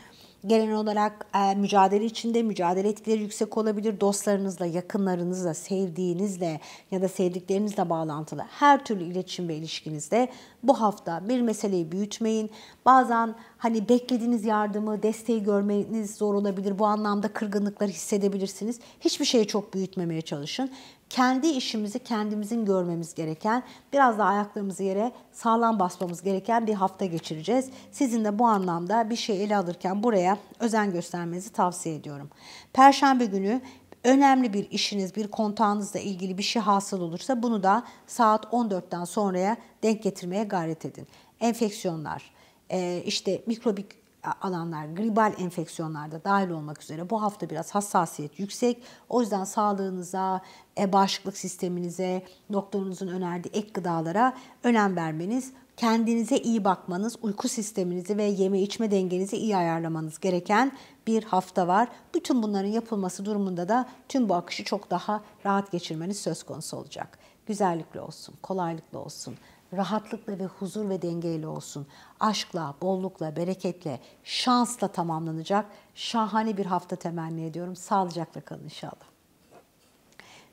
Gelen olarak e, mücadele içinde mücadele etkileri yüksek olabilir. Dostlarınızla, yakınlarınızla, sevdiğinizle ya da sevdiklerinizle bağlantılı her türlü iletişim ve ilişkinizde bu hafta bir meseleyi büyütmeyin. Bazen hani beklediğiniz yardımı, desteği görmeniz zor olabilir. Bu anlamda kırgınlıklar hissedebilirsiniz. Hiçbir şeyi çok büyütmemeye çalışın kendi işimizi kendimizin görmemiz gereken, biraz da ayaklarımızı yere sağlam basmamız gereken bir hafta geçireceğiz. Sizin de bu anlamda bir şey ele alırken buraya özen göstermenizi tavsiye ediyorum. Perşembe günü önemli bir işiniz, bir kontağınızla ilgili bir şey hasıl olursa bunu da saat 14'ten sonraya denk getirmeye gayret edin. Enfeksiyonlar, işte mikrobik alanlar gribal enfeksiyonlarda dahil olmak üzere bu hafta biraz hassasiyet yüksek. O yüzden sağlığınıza, e, bağışıklık sisteminize, doktorunuzun önerdiği ek gıdalara önem vermeniz kendinize iyi bakmanız, uyku sisteminizi ve yeme içme dengenizi iyi ayarlamanız gereken bir hafta var. Bütün bunların yapılması durumunda da tüm bu akışı çok daha rahat geçirmeniz söz konusu olacak. Güzellikle olsun, kolaylıkla olsun rahatlıkla ve huzur ve dengeyle olsun. Aşkla, bollukla, bereketle, şansla tamamlanacak şahane bir hafta temenni ediyorum. Sağlıcakla kalın inşallah.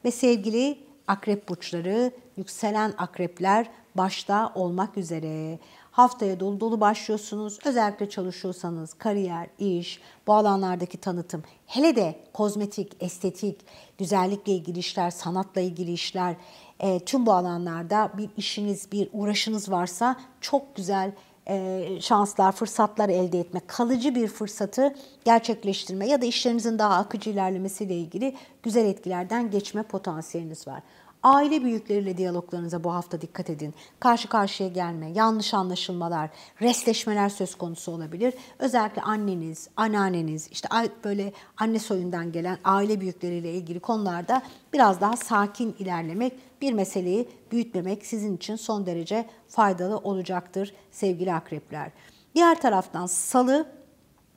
Ve sevgili akrep burçları, yükselen akrepler başta olmak üzere Haftaya dolu dolu başlıyorsunuz. Özellikle çalışıyorsanız kariyer, iş, bu alanlardaki tanıtım, hele de kozmetik, estetik, güzellikle ilgili işler, sanatla ilgili işler, e, tüm bu alanlarda bir işiniz, bir uğraşınız varsa çok güzel e, şanslar, fırsatlar elde etme, kalıcı bir fırsatı gerçekleştirme ya da işlerinizin daha akıcı ilerlemesiyle ilgili güzel etkilerden geçme potansiyeliniz var. Aile büyükleriyle diyaloglarınıza bu hafta dikkat edin. Karşı karşıya gelme, yanlış anlaşılmalar, resleşmeler söz konusu olabilir. Özellikle anneniz, anneanneniz, işte böyle anne soyundan gelen aile büyükleriyle ilgili konularda biraz daha sakin ilerlemek, bir meseleyi büyütmemek sizin için son derece faydalı olacaktır sevgili akrepler. Diğer taraftan salı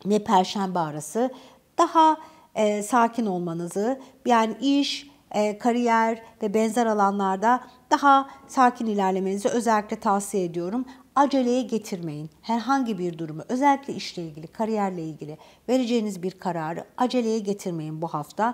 ve perşembe arası daha e, sakin olmanızı yani iş, e, kariyer ve benzer alanlarda daha sakin ilerlemenizi özellikle tavsiye ediyorum. Aceleye getirmeyin. Herhangi bir durumu, özellikle işle ilgili, kariyerle ilgili vereceğiniz bir kararı aceleye getirmeyin bu hafta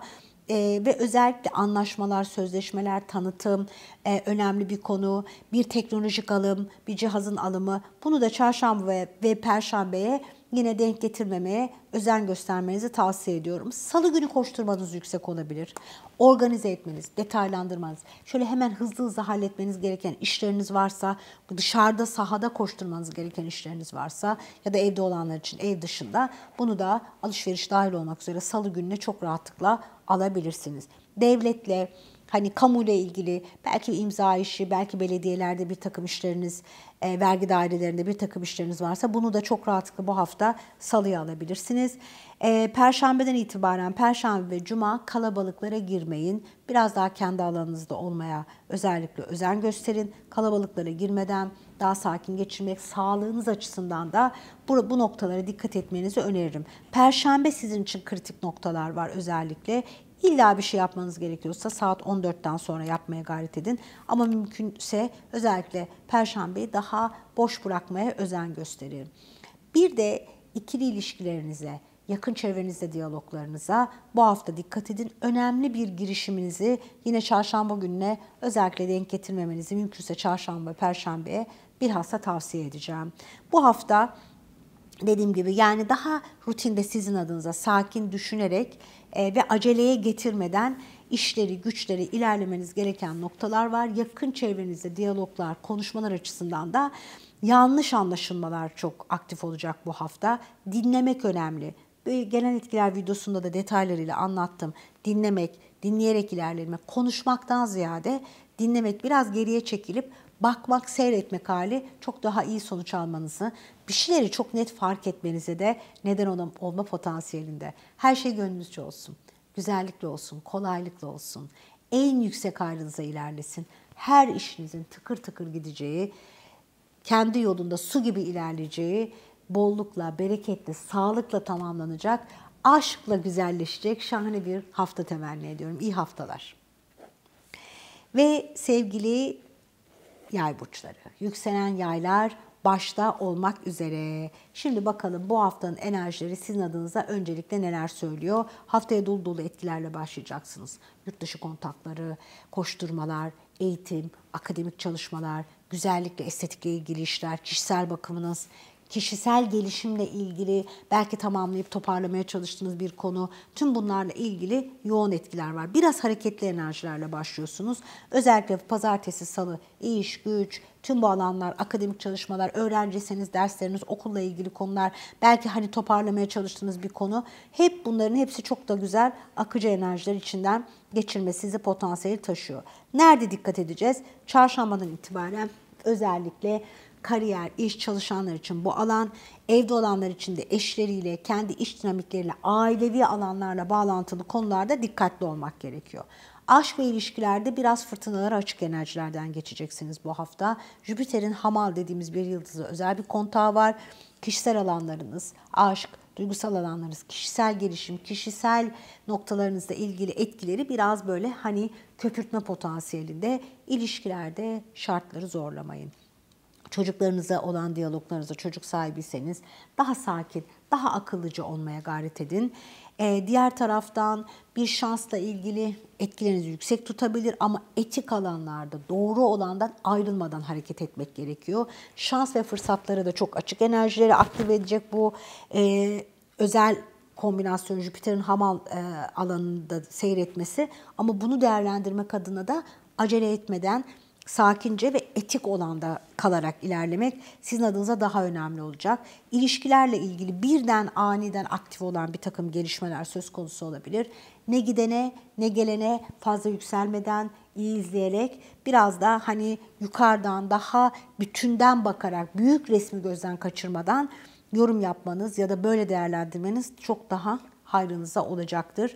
ee, ve özellikle anlaşmalar, sözleşmeler, tanıtım e, önemli bir konu. Bir teknolojik alım, bir cihazın alımı bunu da çarşamba ve, ve perşembeye yine denk getirmemeye özen göstermenizi tavsiye ediyorum. Salı günü koşturmanız yüksek olabilir. Organize etmeniz, detaylandırmanız, şöyle hemen hızlı hızlı halletmeniz gereken işleriniz varsa, dışarıda sahada koşturmanız gereken işleriniz varsa ya da evde olanlar için ev dışında bunu da alışveriş dahil olmak üzere salı gününe çok rahatlıkla alabilirsiniz. Devletle, hani kamuyla ilgili belki imza işi, belki belediyelerde bir takım işleriniz, e, vergi dairelerinde bir takım işleriniz varsa bunu da çok rahatlıkla bu hafta salıya alabilirsiniz. E, Perşembeden itibaren Perşembe ve Cuma kalabalıklara girmeyin. Biraz daha kendi alanınızda olmaya özellikle özen gösterin. Kalabalıklara girmeden daha sakin geçirmek sağlığınız açısından da bu, bu noktalara dikkat etmenizi öneririm. Perşembe sizin için kritik noktalar var özellikle. İlla bir şey yapmanız gerekiyorsa saat 14'ten sonra yapmaya gayret edin. Ama mümkünse özellikle perşembeyi daha boş bırakmaya özen gösterin. Bir de ikili ilişkilerinize, yakın çevrenizde diyaloglarınıza bu hafta dikkat edin. Önemli bir girişiminizi yine çarşamba gününe özellikle denk getirmemenizi mümkünse çarşamba, perşembeye bilhassa tavsiye edeceğim. Bu hafta dediğim gibi yani daha rutinde sizin adınıza sakin düşünerek e, ve aceleye getirmeden işleri, güçleri ilerlemeniz gereken noktalar var. Yakın çevrenizde diyaloglar, konuşmalar açısından da yanlış anlaşılmalar çok aktif olacak bu hafta. Dinlemek önemli. Gelen etkiler videosunda da detaylarıyla anlattım. Dinlemek, dinleyerek ilerlemek, konuşmaktan ziyade dinlemek biraz geriye çekilip bakmak, seyretmek hali çok daha iyi sonuç almanızı, bir şeyleri çok net fark etmenize de neden olma potansiyelinde. Her şey gönlünüzce olsun. Güzellikle olsun, kolaylıkla olsun. En yüksek ayrınıza ilerlesin. Her işinizin tıkır tıkır gideceği, kendi yolunda su gibi ilerleyeceği, bollukla, bereketle, sağlıkla tamamlanacak, aşkla güzelleşecek şahane bir hafta temenni ediyorum. İyi haftalar. Ve sevgili yay burçları. Yükselen yaylar başta olmak üzere. Şimdi bakalım bu haftanın enerjileri sizin adınıza öncelikle neler söylüyor? Haftaya dolu dolu etkilerle başlayacaksınız. Yurt dışı kontakları, koşturmalar, eğitim, akademik çalışmalar, güzellikle estetikle ilgili işler, kişisel bakımınız, kişisel gelişimle ilgili belki tamamlayıp toparlamaya çalıştığınız bir konu. Tüm bunlarla ilgili yoğun etkiler var. Biraz hareketli enerjilerle başlıyorsunuz. Özellikle pazartesi, salı, iş, güç, tüm bu alanlar, akademik çalışmalar, öğrenciyseniz dersleriniz, okulla ilgili konular, belki hani toparlamaya çalıştığınız bir konu. Hep bunların hepsi çok da güzel akıcı enerjiler içinden geçirme sizi potansiyeli taşıyor. Nerede dikkat edeceğiz? Çarşambadan itibaren özellikle kariyer, iş çalışanlar için bu alan, evde olanlar için de eşleriyle, kendi iş dinamikleriyle, ailevi alanlarla bağlantılı konularda dikkatli olmak gerekiyor. Aşk ve ilişkilerde biraz fırtınalara açık enerjilerden geçeceksiniz bu hafta. Jüpiter'in hamal dediğimiz bir yıldızı özel bir kontağı var. Kişisel alanlarınız, aşk, duygusal alanlarınız, kişisel gelişim, kişisel noktalarınızla ilgili etkileri biraz böyle hani köpürtme potansiyelinde ilişkilerde şartları zorlamayın çocuklarınıza olan diyaloglarınızda çocuk sahibiyseniz daha sakin, daha akıllıca olmaya gayret edin. Ee, diğer taraftan bir şansla ilgili etkilerinizi yüksek tutabilir ama etik alanlarda doğru olandan ayrılmadan hareket etmek gerekiyor. Şans ve fırsatları da çok açık enerjileri aktive edecek bu e, özel kombinasyon Jüpiter'in hamal e, alanında seyretmesi ama bunu değerlendirmek adına da acele etmeden sakince ve etik olanda kalarak ilerlemek sizin adınıza daha önemli olacak. İlişkilerle ilgili birden aniden aktif olan bir takım gelişmeler söz konusu olabilir. Ne gidene ne gelene fazla yükselmeden iyi izleyerek biraz da hani yukarıdan daha bütünden bakarak büyük resmi gözden kaçırmadan yorum yapmanız ya da böyle değerlendirmeniz çok daha hayrınıza olacaktır.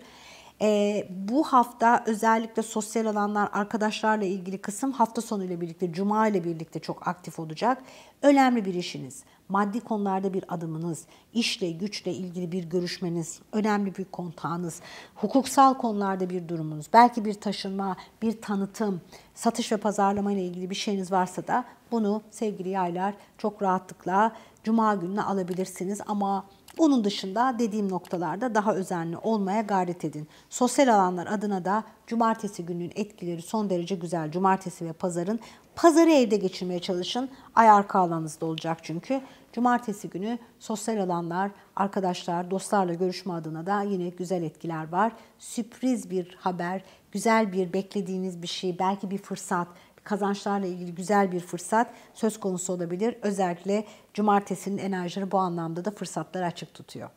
E, bu hafta özellikle sosyal alanlar, arkadaşlarla ilgili kısım hafta sonu ile birlikte, cuma ile birlikte çok aktif olacak. Önemli bir işiniz, maddi konularda bir adımınız, işle, güçle ilgili bir görüşmeniz, önemli bir kontağınız, hukuksal konularda bir durumunuz, belki bir taşınma, bir tanıtım, satış ve pazarlama ile ilgili bir şeyiniz varsa da bunu sevgili yaylar çok rahatlıkla cuma gününe alabilirsiniz ama onun dışında dediğim noktalarda daha özenli olmaya gayret edin. Sosyal alanlar adına da cumartesi gününün etkileri son derece güzel. Cumartesi ve pazarın pazarı evde geçirmeye çalışın. Ay arka alanınızda olacak çünkü. Cumartesi günü sosyal alanlar, arkadaşlar, dostlarla görüşme adına da yine güzel etkiler var. Sürpriz bir haber, güzel bir beklediğiniz bir şey, belki bir fırsat, kazançlarla ilgili güzel bir fırsat söz konusu olabilir. Özellikle cumartesinin enerjileri bu anlamda da fırsatlar açık tutuyor.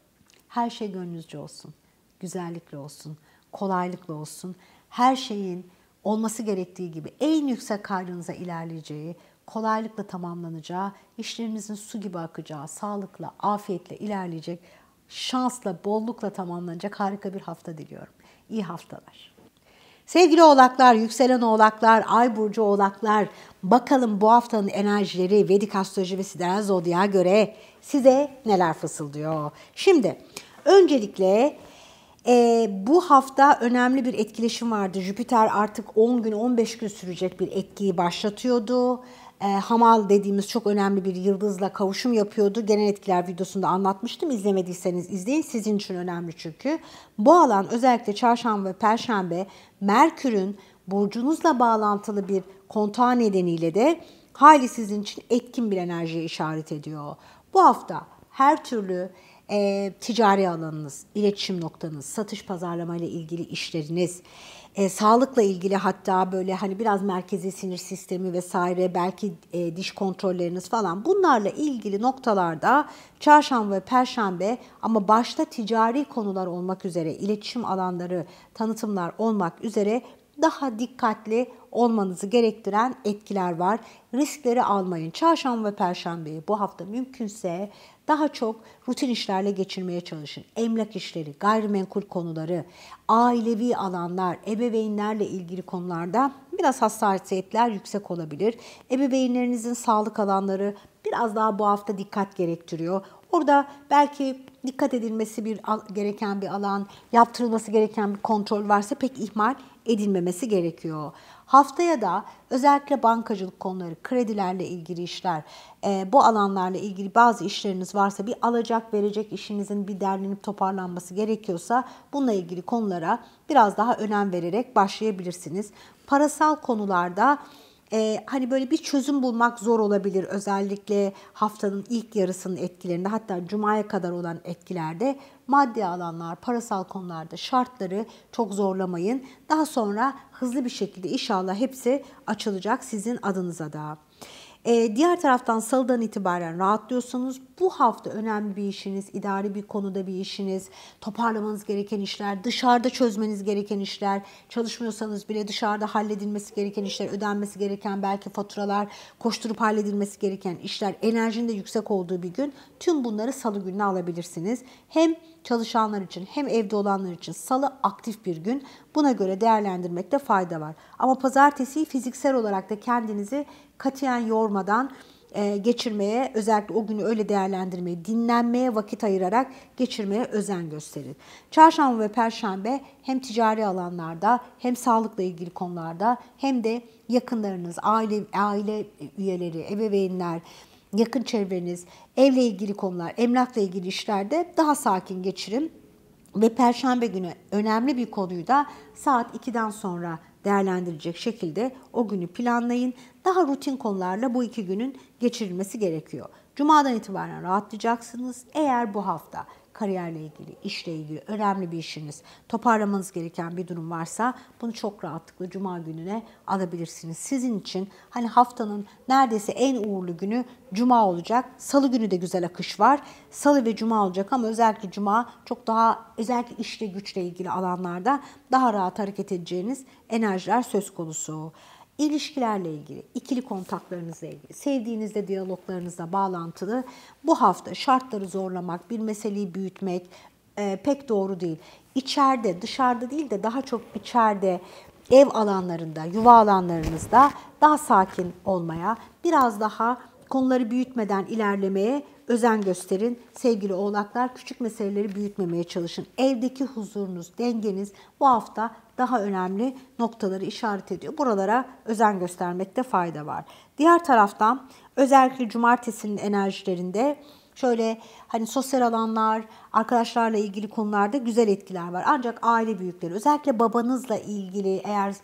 Her şey gönlünüzce olsun. Güzellikle olsun. Kolaylıkla olsun. Her şeyin olması gerektiği gibi en yüksek kaydınıza ilerleyeceği, kolaylıkla tamamlanacağı, işlerinizin su gibi akacağı, sağlıkla, afiyetle ilerleyecek, şansla, bollukla tamamlanacak harika bir hafta diliyorum. İyi haftalar. Sevgili oğlaklar, yükselen oğlaklar, ay burcu oğlaklar bakalım bu haftanın enerjileri Vedik astroloji ve sideral zodya göre size neler fısıldıyor. Şimdi öncelikle e, bu hafta önemli bir etkileşim vardı. Jüpiter artık 10 gün 15 gün sürecek bir etkiyi başlatıyordu e, Hamal dediğimiz çok önemli bir yıldızla kavuşum yapıyordu. Genel etkiler videosunda anlatmıştım. İzlemediyseniz izleyin. Sizin için önemli çünkü. Bu alan özellikle çarşamba ve perşembe Merkür'ün burcunuzla bağlantılı bir kontağı nedeniyle de hali sizin için etkin bir enerjiye işaret ediyor. Bu hafta her türlü e, ticari alanınız, iletişim noktanız, satış pazarlama ile ilgili işleriniz, e, sağlıkla ilgili hatta böyle hani biraz merkezi sinir sistemi vesaire belki e, diş kontrolleriniz falan bunlarla ilgili noktalarda çarşamba ve perşembe ama başta ticari konular olmak üzere iletişim alanları tanıtımlar olmak üzere daha dikkatli olmanızı gerektiren etkiler var. Riskleri almayın. Çarşamba ve perşembeyi bu hafta mümkünse daha çok rutin işlerle geçirmeye çalışın. Emlak işleri, gayrimenkul konuları, ailevi alanlar, ebeveynlerle ilgili konularda biraz hassasiyetler yüksek olabilir. Ebeveynlerinizin sağlık alanları biraz daha bu hafta dikkat gerektiriyor. Orada belki dikkat edilmesi bir gereken bir alan, yaptırılması gereken bir kontrol varsa pek ihmal edilmemesi gerekiyor. Haftaya da özellikle bankacılık konuları, kredilerle ilgili işler, e, bu alanlarla ilgili bazı işleriniz varsa bir alacak verecek işinizin bir derlenip toparlanması gerekiyorsa bununla ilgili konulara biraz daha önem vererek başlayabilirsiniz. Parasal konularda e, hani böyle bir çözüm bulmak zor olabilir. Özellikle haftanın ilk yarısının etkilerinde hatta cumaya kadar olan etkilerde maddi alanlar, parasal konularda şartları çok zorlamayın. Daha sonra hızlı bir şekilde inşallah hepsi açılacak sizin adınıza da. Ee, diğer taraftan salıdan itibaren rahatlıyorsanız bu hafta önemli bir işiniz, idari bir konuda bir işiniz, toparlamanız gereken işler, dışarıda çözmeniz gereken işler, çalışmıyorsanız bile dışarıda halledilmesi gereken işler, ödenmesi gereken belki faturalar, koşturup halledilmesi gereken işler, enerjinin de yüksek olduğu bir gün tüm bunları salı gününe alabilirsiniz. Hem çalışanlar için hem evde olanlar için salı aktif bir gün. Buna göre değerlendirmekte fayda var. Ama pazartesi fiziksel olarak da kendinizi katiyen yormadan e, geçirmeye özellikle o günü öyle değerlendirmeye, dinlenmeye vakit ayırarak geçirmeye özen gösterin. Çarşamba ve perşembe hem ticari alanlarda hem sağlıkla ilgili konularda hem de yakınlarınız, aile aile üyeleri, ebeveynler, yakın çevreniz, evle ilgili konular, emlakla ilgili işlerde daha sakin geçirin. Ve perşembe günü önemli bir konuyu da saat 2'den sonra değerlendirecek şekilde o günü planlayın. Daha rutin konularla bu iki günün geçirilmesi gerekiyor. Cuma'dan itibaren rahatlayacaksınız. Eğer bu hafta kariyerle ilgili, işle ilgili önemli bir işiniz, toparlamanız gereken bir durum varsa bunu çok rahatlıkla cuma gününe alabilirsiniz. Sizin için hani haftanın neredeyse en uğurlu günü cuma olacak. Salı günü de güzel akış var. Salı ve cuma olacak ama özellikle cuma çok daha özellikle işle güçle ilgili alanlarda daha rahat hareket edeceğiniz enerjiler söz konusu ilişkilerle ilgili, ikili kontaklarınızla ilgili, sevdiğinizle diyaloglarınızla bağlantılı bu hafta şartları zorlamak, bir meseleyi büyütmek e, pek doğru değil. İçeride, dışarıda değil de daha çok içeride ev alanlarında, yuva alanlarınızda daha sakin olmaya, biraz daha konuları büyütmeden ilerlemeye özen gösterin. Sevgili oğlaklar küçük meseleleri büyütmemeye çalışın. Evdeki huzurunuz, dengeniz bu hafta daha önemli noktaları işaret ediyor. Buralara özen göstermekte fayda var. Diğer taraftan özellikle cumartesinin enerjilerinde şöyle hani sosyal alanlar, arkadaşlarla ilgili konularda güzel etkiler var. Ancak aile büyükleri özellikle babanızla ilgili eğer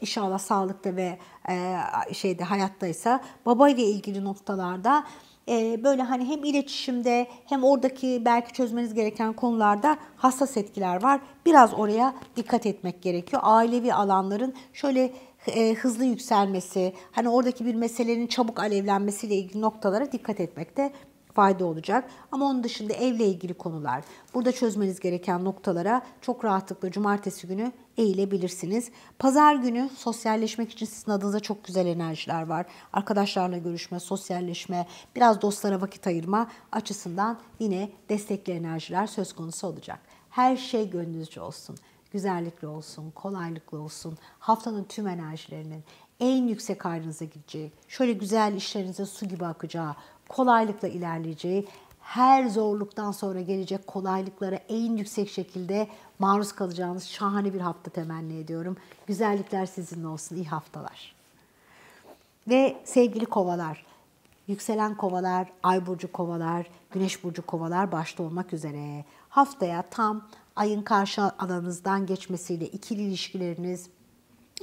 inşallah sağlıklı ve e, şeyde hayattaysa baba ile ilgili noktalarda ee, böyle hani hem iletişimde hem oradaki belki çözmeniz gereken konularda hassas etkiler var. Biraz oraya dikkat etmek gerekiyor. Ailevi alanların şöyle e, hızlı yükselmesi, hani oradaki bir meselenin çabuk alevlenmesiyle ilgili noktalara dikkat etmekte fayda olacak. Ama onun dışında evle ilgili konular, burada çözmeniz gereken noktalara çok rahatlıkla cumartesi günü eğilebilirsiniz. Pazar günü sosyalleşmek için sizin adınıza çok güzel enerjiler var. Arkadaşlarla görüşme, sosyalleşme, biraz dostlara vakit ayırma açısından yine destekli enerjiler söz konusu olacak. Her şey gönlünüzce olsun. Güzellikle olsun, kolaylıkla olsun. Haftanın tüm enerjilerinin en yüksek ayrınıza gideceği, şöyle güzel işlerinize su gibi akacağı, kolaylıkla ilerleyeceği, her zorluktan sonra gelecek kolaylıklara en yüksek şekilde maruz kalacağınız şahane bir hafta temenni ediyorum. Güzellikler sizinle olsun. İyi haftalar. Ve sevgili kovalar, yükselen kovalar, ay burcu kovalar, güneş burcu kovalar başta olmak üzere haftaya tam ayın karşı alanınızdan geçmesiyle ikili ilişkileriniz,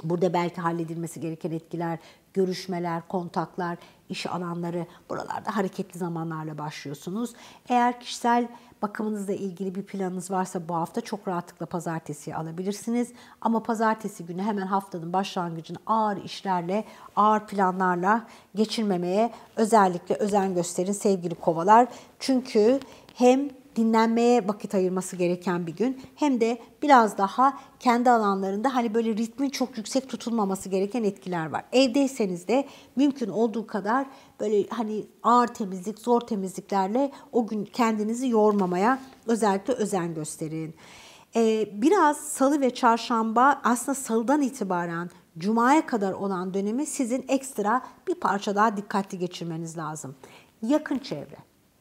burada belki halledilmesi gereken etkiler, görüşmeler, kontaklar, iş alanları buralarda hareketli zamanlarla başlıyorsunuz. Eğer kişisel bakımınızla ilgili bir planınız varsa bu hafta çok rahatlıkla pazartesiye alabilirsiniz. Ama pazartesi günü hemen haftanın başlangıcını ağır işlerle, ağır planlarla geçirmemeye özellikle özen gösterin sevgili kovalar. Çünkü hem dinlenmeye vakit ayırması gereken bir gün hem de biraz daha kendi alanlarında hani böyle ritmin çok yüksek tutulmaması gereken etkiler var. Evdeyseniz de mümkün olduğu kadar böyle hani ağır temizlik, zor temizliklerle o gün kendinizi yormamaya özellikle özen gösterin. Ee, biraz salı ve çarşamba aslında salıdan itibaren cumaya kadar olan dönemi sizin ekstra bir parça daha dikkatli geçirmeniz lazım. Yakın çevre,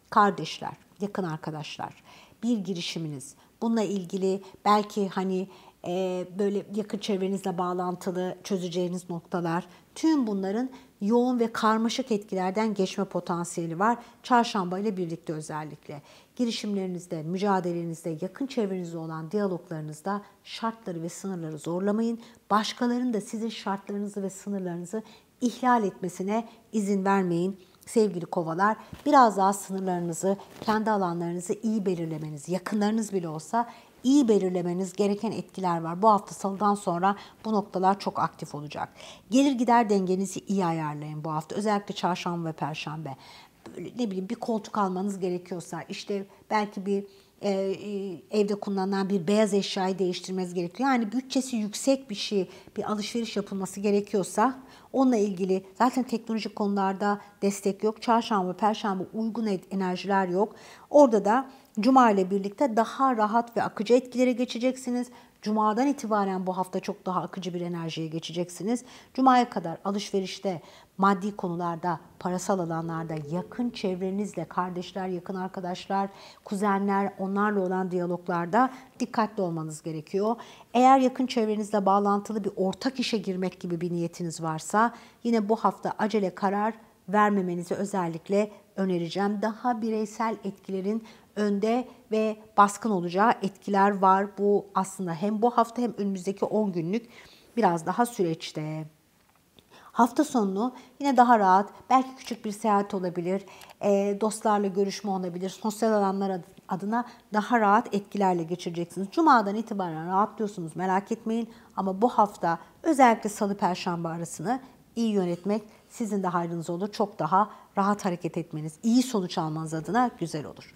kardeşler, yakın arkadaşlar, bir girişiminiz, bununla ilgili belki hani e, böyle yakın çevrenizle bağlantılı çözeceğiniz noktalar, tüm bunların yoğun ve karmaşık etkilerden geçme potansiyeli var. Çarşamba ile birlikte özellikle. Girişimlerinizde, mücadelenizde, yakın çevrenizde olan diyaloglarınızda şartları ve sınırları zorlamayın. Başkalarının da sizin şartlarınızı ve sınırlarınızı ihlal etmesine izin vermeyin sevgili kovalar biraz daha sınırlarınızı, kendi alanlarınızı iyi belirlemeniz, yakınlarınız bile olsa iyi belirlemeniz gereken etkiler var. Bu hafta salıdan sonra bu noktalar çok aktif olacak. Gelir gider dengenizi iyi ayarlayın bu hafta. Özellikle çarşamba ve perşembe. Ne bileyim bir koltuk almanız gerekiyorsa işte belki bir e, e, evde kullanılan bir beyaz eşyayı değiştirmeniz gerekiyor. Yani bütçesi yüksek bir şey, bir alışveriş yapılması gerekiyorsa Onunla ilgili zaten teknolojik konularda destek yok. Çarşamba, perşembe uygun e- enerjiler yok. Orada da cuma ile birlikte daha rahat ve akıcı etkilere geçeceksiniz. Cuma'dan itibaren bu hafta çok daha akıcı bir enerjiye geçeceksiniz. Cuma'ya kadar alışverişte, maddi konularda, parasal alanlarda, yakın çevrenizle, kardeşler, yakın arkadaşlar, kuzenler, onlarla olan diyaloglarda dikkatli olmanız gerekiyor. Eğer yakın çevrenizle bağlantılı bir ortak işe girmek gibi bir niyetiniz varsa yine bu hafta acele karar vermemenizi özellikle önereceğim. Daha bireysel etkilerin önde ve baskın olacağı etkiler var. Bu aslında hem bu hafta hem önümüzdeki 10 günlük biraz daha süreçte. Hafta sonu yine daha rahat, belki küçük bir seyahat olabilir, e, dostlarla görüşme olabilir, sosyal alanlar adına daha rahat etkilerle geçireceksiniz. Cuma'dan itibaren rahatlıyorsunuz merak etmeyin ama bu hafta özellikle salı perşembe arasını iyi yönetmek sizin de hayrınız olur. Çok daha rahat hareket etmeniz, iyi sonuç almanız adına güzel olur.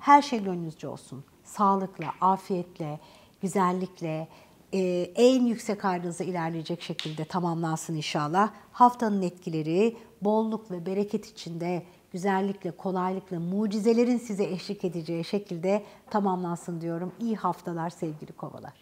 Her şey gönlünüzce olsun. Sağlıkla, afiyetle, güzellikle, e, en yüksek aydınıza ilerleyecek şekilde tamamlansın inşallah. Haftanın etkileri bolluk ve bereket içinde güzellikle, kolaylıkla, mucizelerin size eşlik edeceği şekilde tamamlansın diyorum. İyi haftalar sevgili kovalar.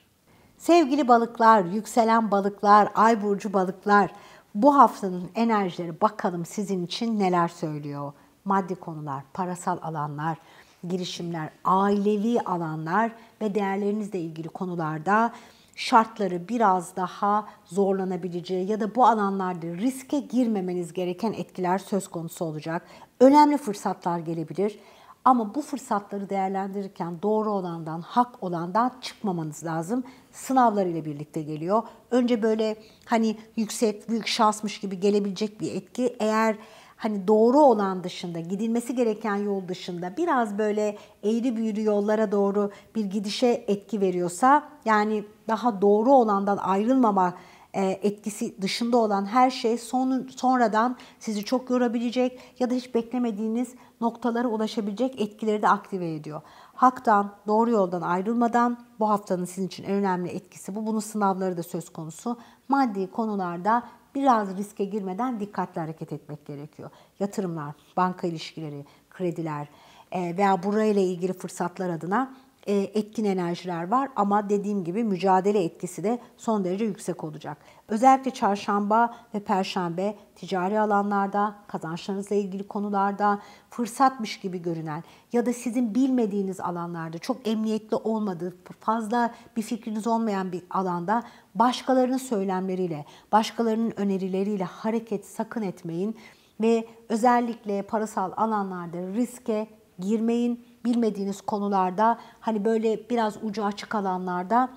Sevgili balıklar, yükselen balıklar, ay burcu balıklar bu haftanın enerjileri bakalım sizin için neler söylüyor? Maddi konular, parasal alanlar, girişimler, ailevi alanlar ve değerlerinizle ilgili konularda şartları biraz daha zorlanabileceği ya da bu alanlarda riske girmemeniz gereken etkiler söz konusu olacak. Önemli fırsatlar gelebilir. Ama bu fırsatları değerlendirirken doğru olandan, hak olandan çıkmamanız lazım. Sınavlar ile birlikte geliyor. Önce böyle hani yüksek, büyük şansmış gibi gelebilecek bir etki. Eğer hani doğru olan dışında, gidilmesi gereken yol dışında biraz böyle eğri büğrü yollara doğru bir gidişe etki veriyorsa yani daha doğru olandan ayrılmama e, etkisi dışında olan her şey son, sonradan sizi çok yorabilecek ya da hiç beklemediğiniz noktalara ulaşabilecek etkileri de aktive ediyor. Haktan, doğru yoldan ayrılmadan bu haftanın sizin için en önemli etkisi bu. Bunun sınavları da söz konusu. Maddi konularda biraz riske girmeden dikkatli hareket etmek gerekiyor. Yatırımlar, banka ilişkileri, krediler e, veya burayla ilgili fırsatlar adına e, etkin enerjiler var ama dediğim gibi mücadele etkisi de son derece yüksek olacak. Özellikle çarşamba ve perşembe ticari alanlarda, kazançlarınızla ilgili konularda fırsatmış gibi görünen ya da sizin bilmediğiniz alanlarda çok emniyetli olmadığı, fazla bir fikriniz olmayan bir alanda başkalarının söylemleriyle, başkalarının önerileriyle hareket sakın etmeyin ve özellikle parasal alanlarda riske girmeyin bilmediğiniz konularda hani böyle biraz ucu açık alanlarda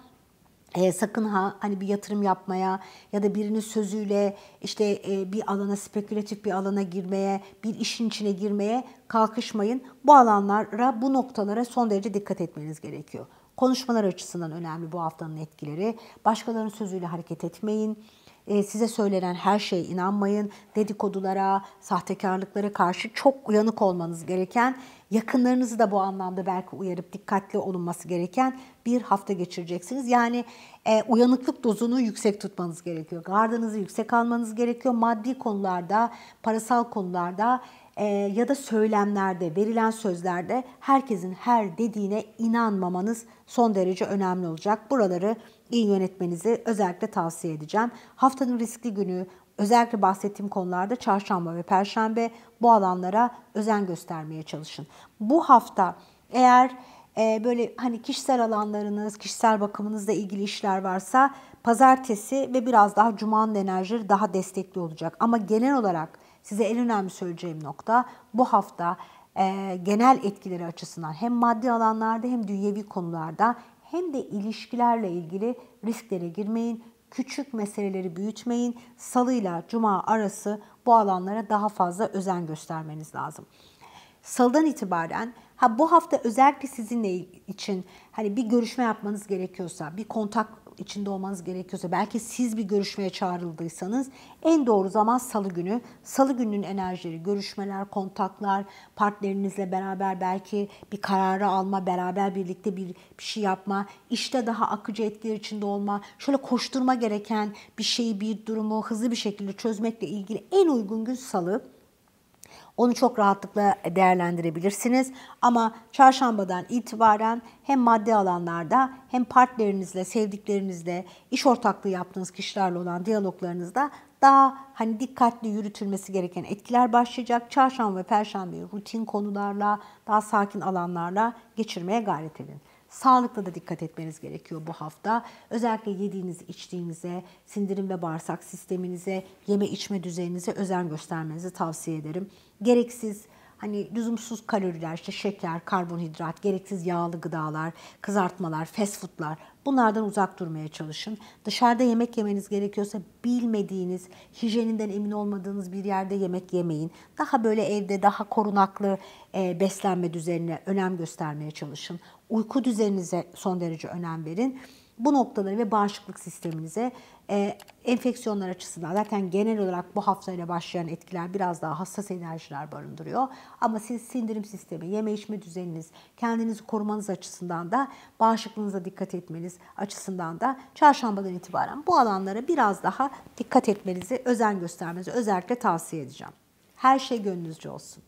e, sakın ha hani bir yatırım yapmaya ya da birinin sözüyle işte e, bir alana spekülatif bir alana girmeye, bir işin içine girmeye kalkışmayın. Bu alanlara, bu noktalara son derece dikkat etmeniz gerekiyor. Konuşmalar açısından önemli bu haftanın etkileri. Başkalarının sözüyle hareket etmeyin. Ee, size söylenen her şeye inanmayın. Dedikodulara, sahtekarlıklara karşı çok uyanık olmanız gereken, yakınlarınızı da bu anlamda belki uyarıp dikkatli olunması gereken bir hafta geçireceksiniz. Yani e, uyanıklık dozunu yüksek tutmanız gerekiyor. Gardınızı yüksek almanız gerekiyor. Maddi konularda, parasal konularda e, ya da söylemlerde, verilen sözlerde herkesin her dediğine inanmamanız son derece önemli olacak. Buraları iyi yönetmenizi özellikle tavsiye edeceğim. Haftanın riskli günü özellikle bahsettiğim konularda çarşamba ve perşembe bu alanlara özen göstermeye çalışın. Bu hafta eğer e, böyle hani kişisel alanlarınız, kişisel bakımınızla ilgili işler varsa pazartesi ve biraz daha cumanın enerjileri daha destekli olacak. Ama genel olarak size en önemli söyleyeceğim nokta bu hafta e, genel etkileri açısından hem maddi alanlarda hem dünyevi konularda hem de ilişkilerle ilgili risklere girmeyin. Küçük meseleleri büyütmeyin. Salıyla cuma arası bu alanlara daha fazla özen göstermeniz lazım. Salıdan itibaren ha bu hafta özellikle sizinle için hani bir görüşme yapmanız gerekiyorsa, bir kontak içinde olmanız gerekiyorsa belki siz bir görüşmeye çağrıldıysanız en doğru zaman salı günü. Salı gününün enerjileri, görüşmeler, kontaklar, partnerinizle beraber belki bir kararı alma, beraber birlikte bir, bir şey yapma, işte daha akıcı etkiler içinde olma, şöyle koşturma gereken bir şeyi, bir durumu hızlı bir şekilde çözmekle ilgili en uygun gün salı. Onu çok rahatlıkla değerlendirebilirsiniz. Ama çarşambadan itibaren hem maddi alanlarda hem partnerinizle, sevdiklerinizle, iş ortaklığı yaptığınız kişilerle olan diyaloglarınızda daha hani dikkatli yürütülmesi gereken etkiler başlayacak. Çarşamba ve perşembeyi rutin konularla, daha sakin alanlarla geçirmeye gayret edin. Sağlıkla da dikkat etmeniz gerekiyor bu hafta. Özellikle yediğiniz, içtiğinize, sindirim ve bağırsak sisteminize, yeme içme düzeninize özen göstermenizi tavsiye ederim. Gereksiz hani lüzumsuz kaloriler, işte şeker, karbonhidrat, gereksiz yağlı gıdalar, kızartmalar, fast foodlar bunlardan uzak durmaya çalışın. Dışarıda yemek yemeniz gerekiyorsa bilmediğiniz, hijyeninden emin olmadığınız bir yerde yemek yemeyin. Daha böyle evde daha korunaklı e, beslenme düzenine önem göstermeye çalışın. Uyku düzeninize son derece önem verin. Bu noktaları ve bağışıklık sisteminize e, enfeksiyonlar açısından zaten genel olarak bu haftayla başlayan etkiler biraz daha hassas enerjiler barındırıyor. Ama siz sindirim sistemi, yeme içme düzeniniz, kendinizi korumanız açısından da bağışıklığınıza dikkat etmeniz açısından da çarşambadan itibaren bu alanlara biraz daha dikkat etmenizi, özen göstermenizi özellikle tavsiye edeceğim. Her şey gönlünüzce olsun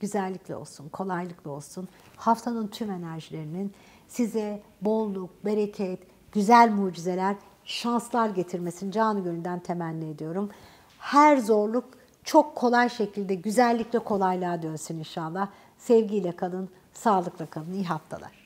güzellikle olsun, kolaylıkla olsun. Haftanın tüm enerjilerinin size bolluk, bereket, güzel mucizeler, şanslar getirmesini canı gönülden temenni ediyorum. Her zorluk çok kolay şekilde güzellikle kolaylığa dönsün inşallah. Sevgiyle kalın, sağlıkla kalın. İyi haftalar.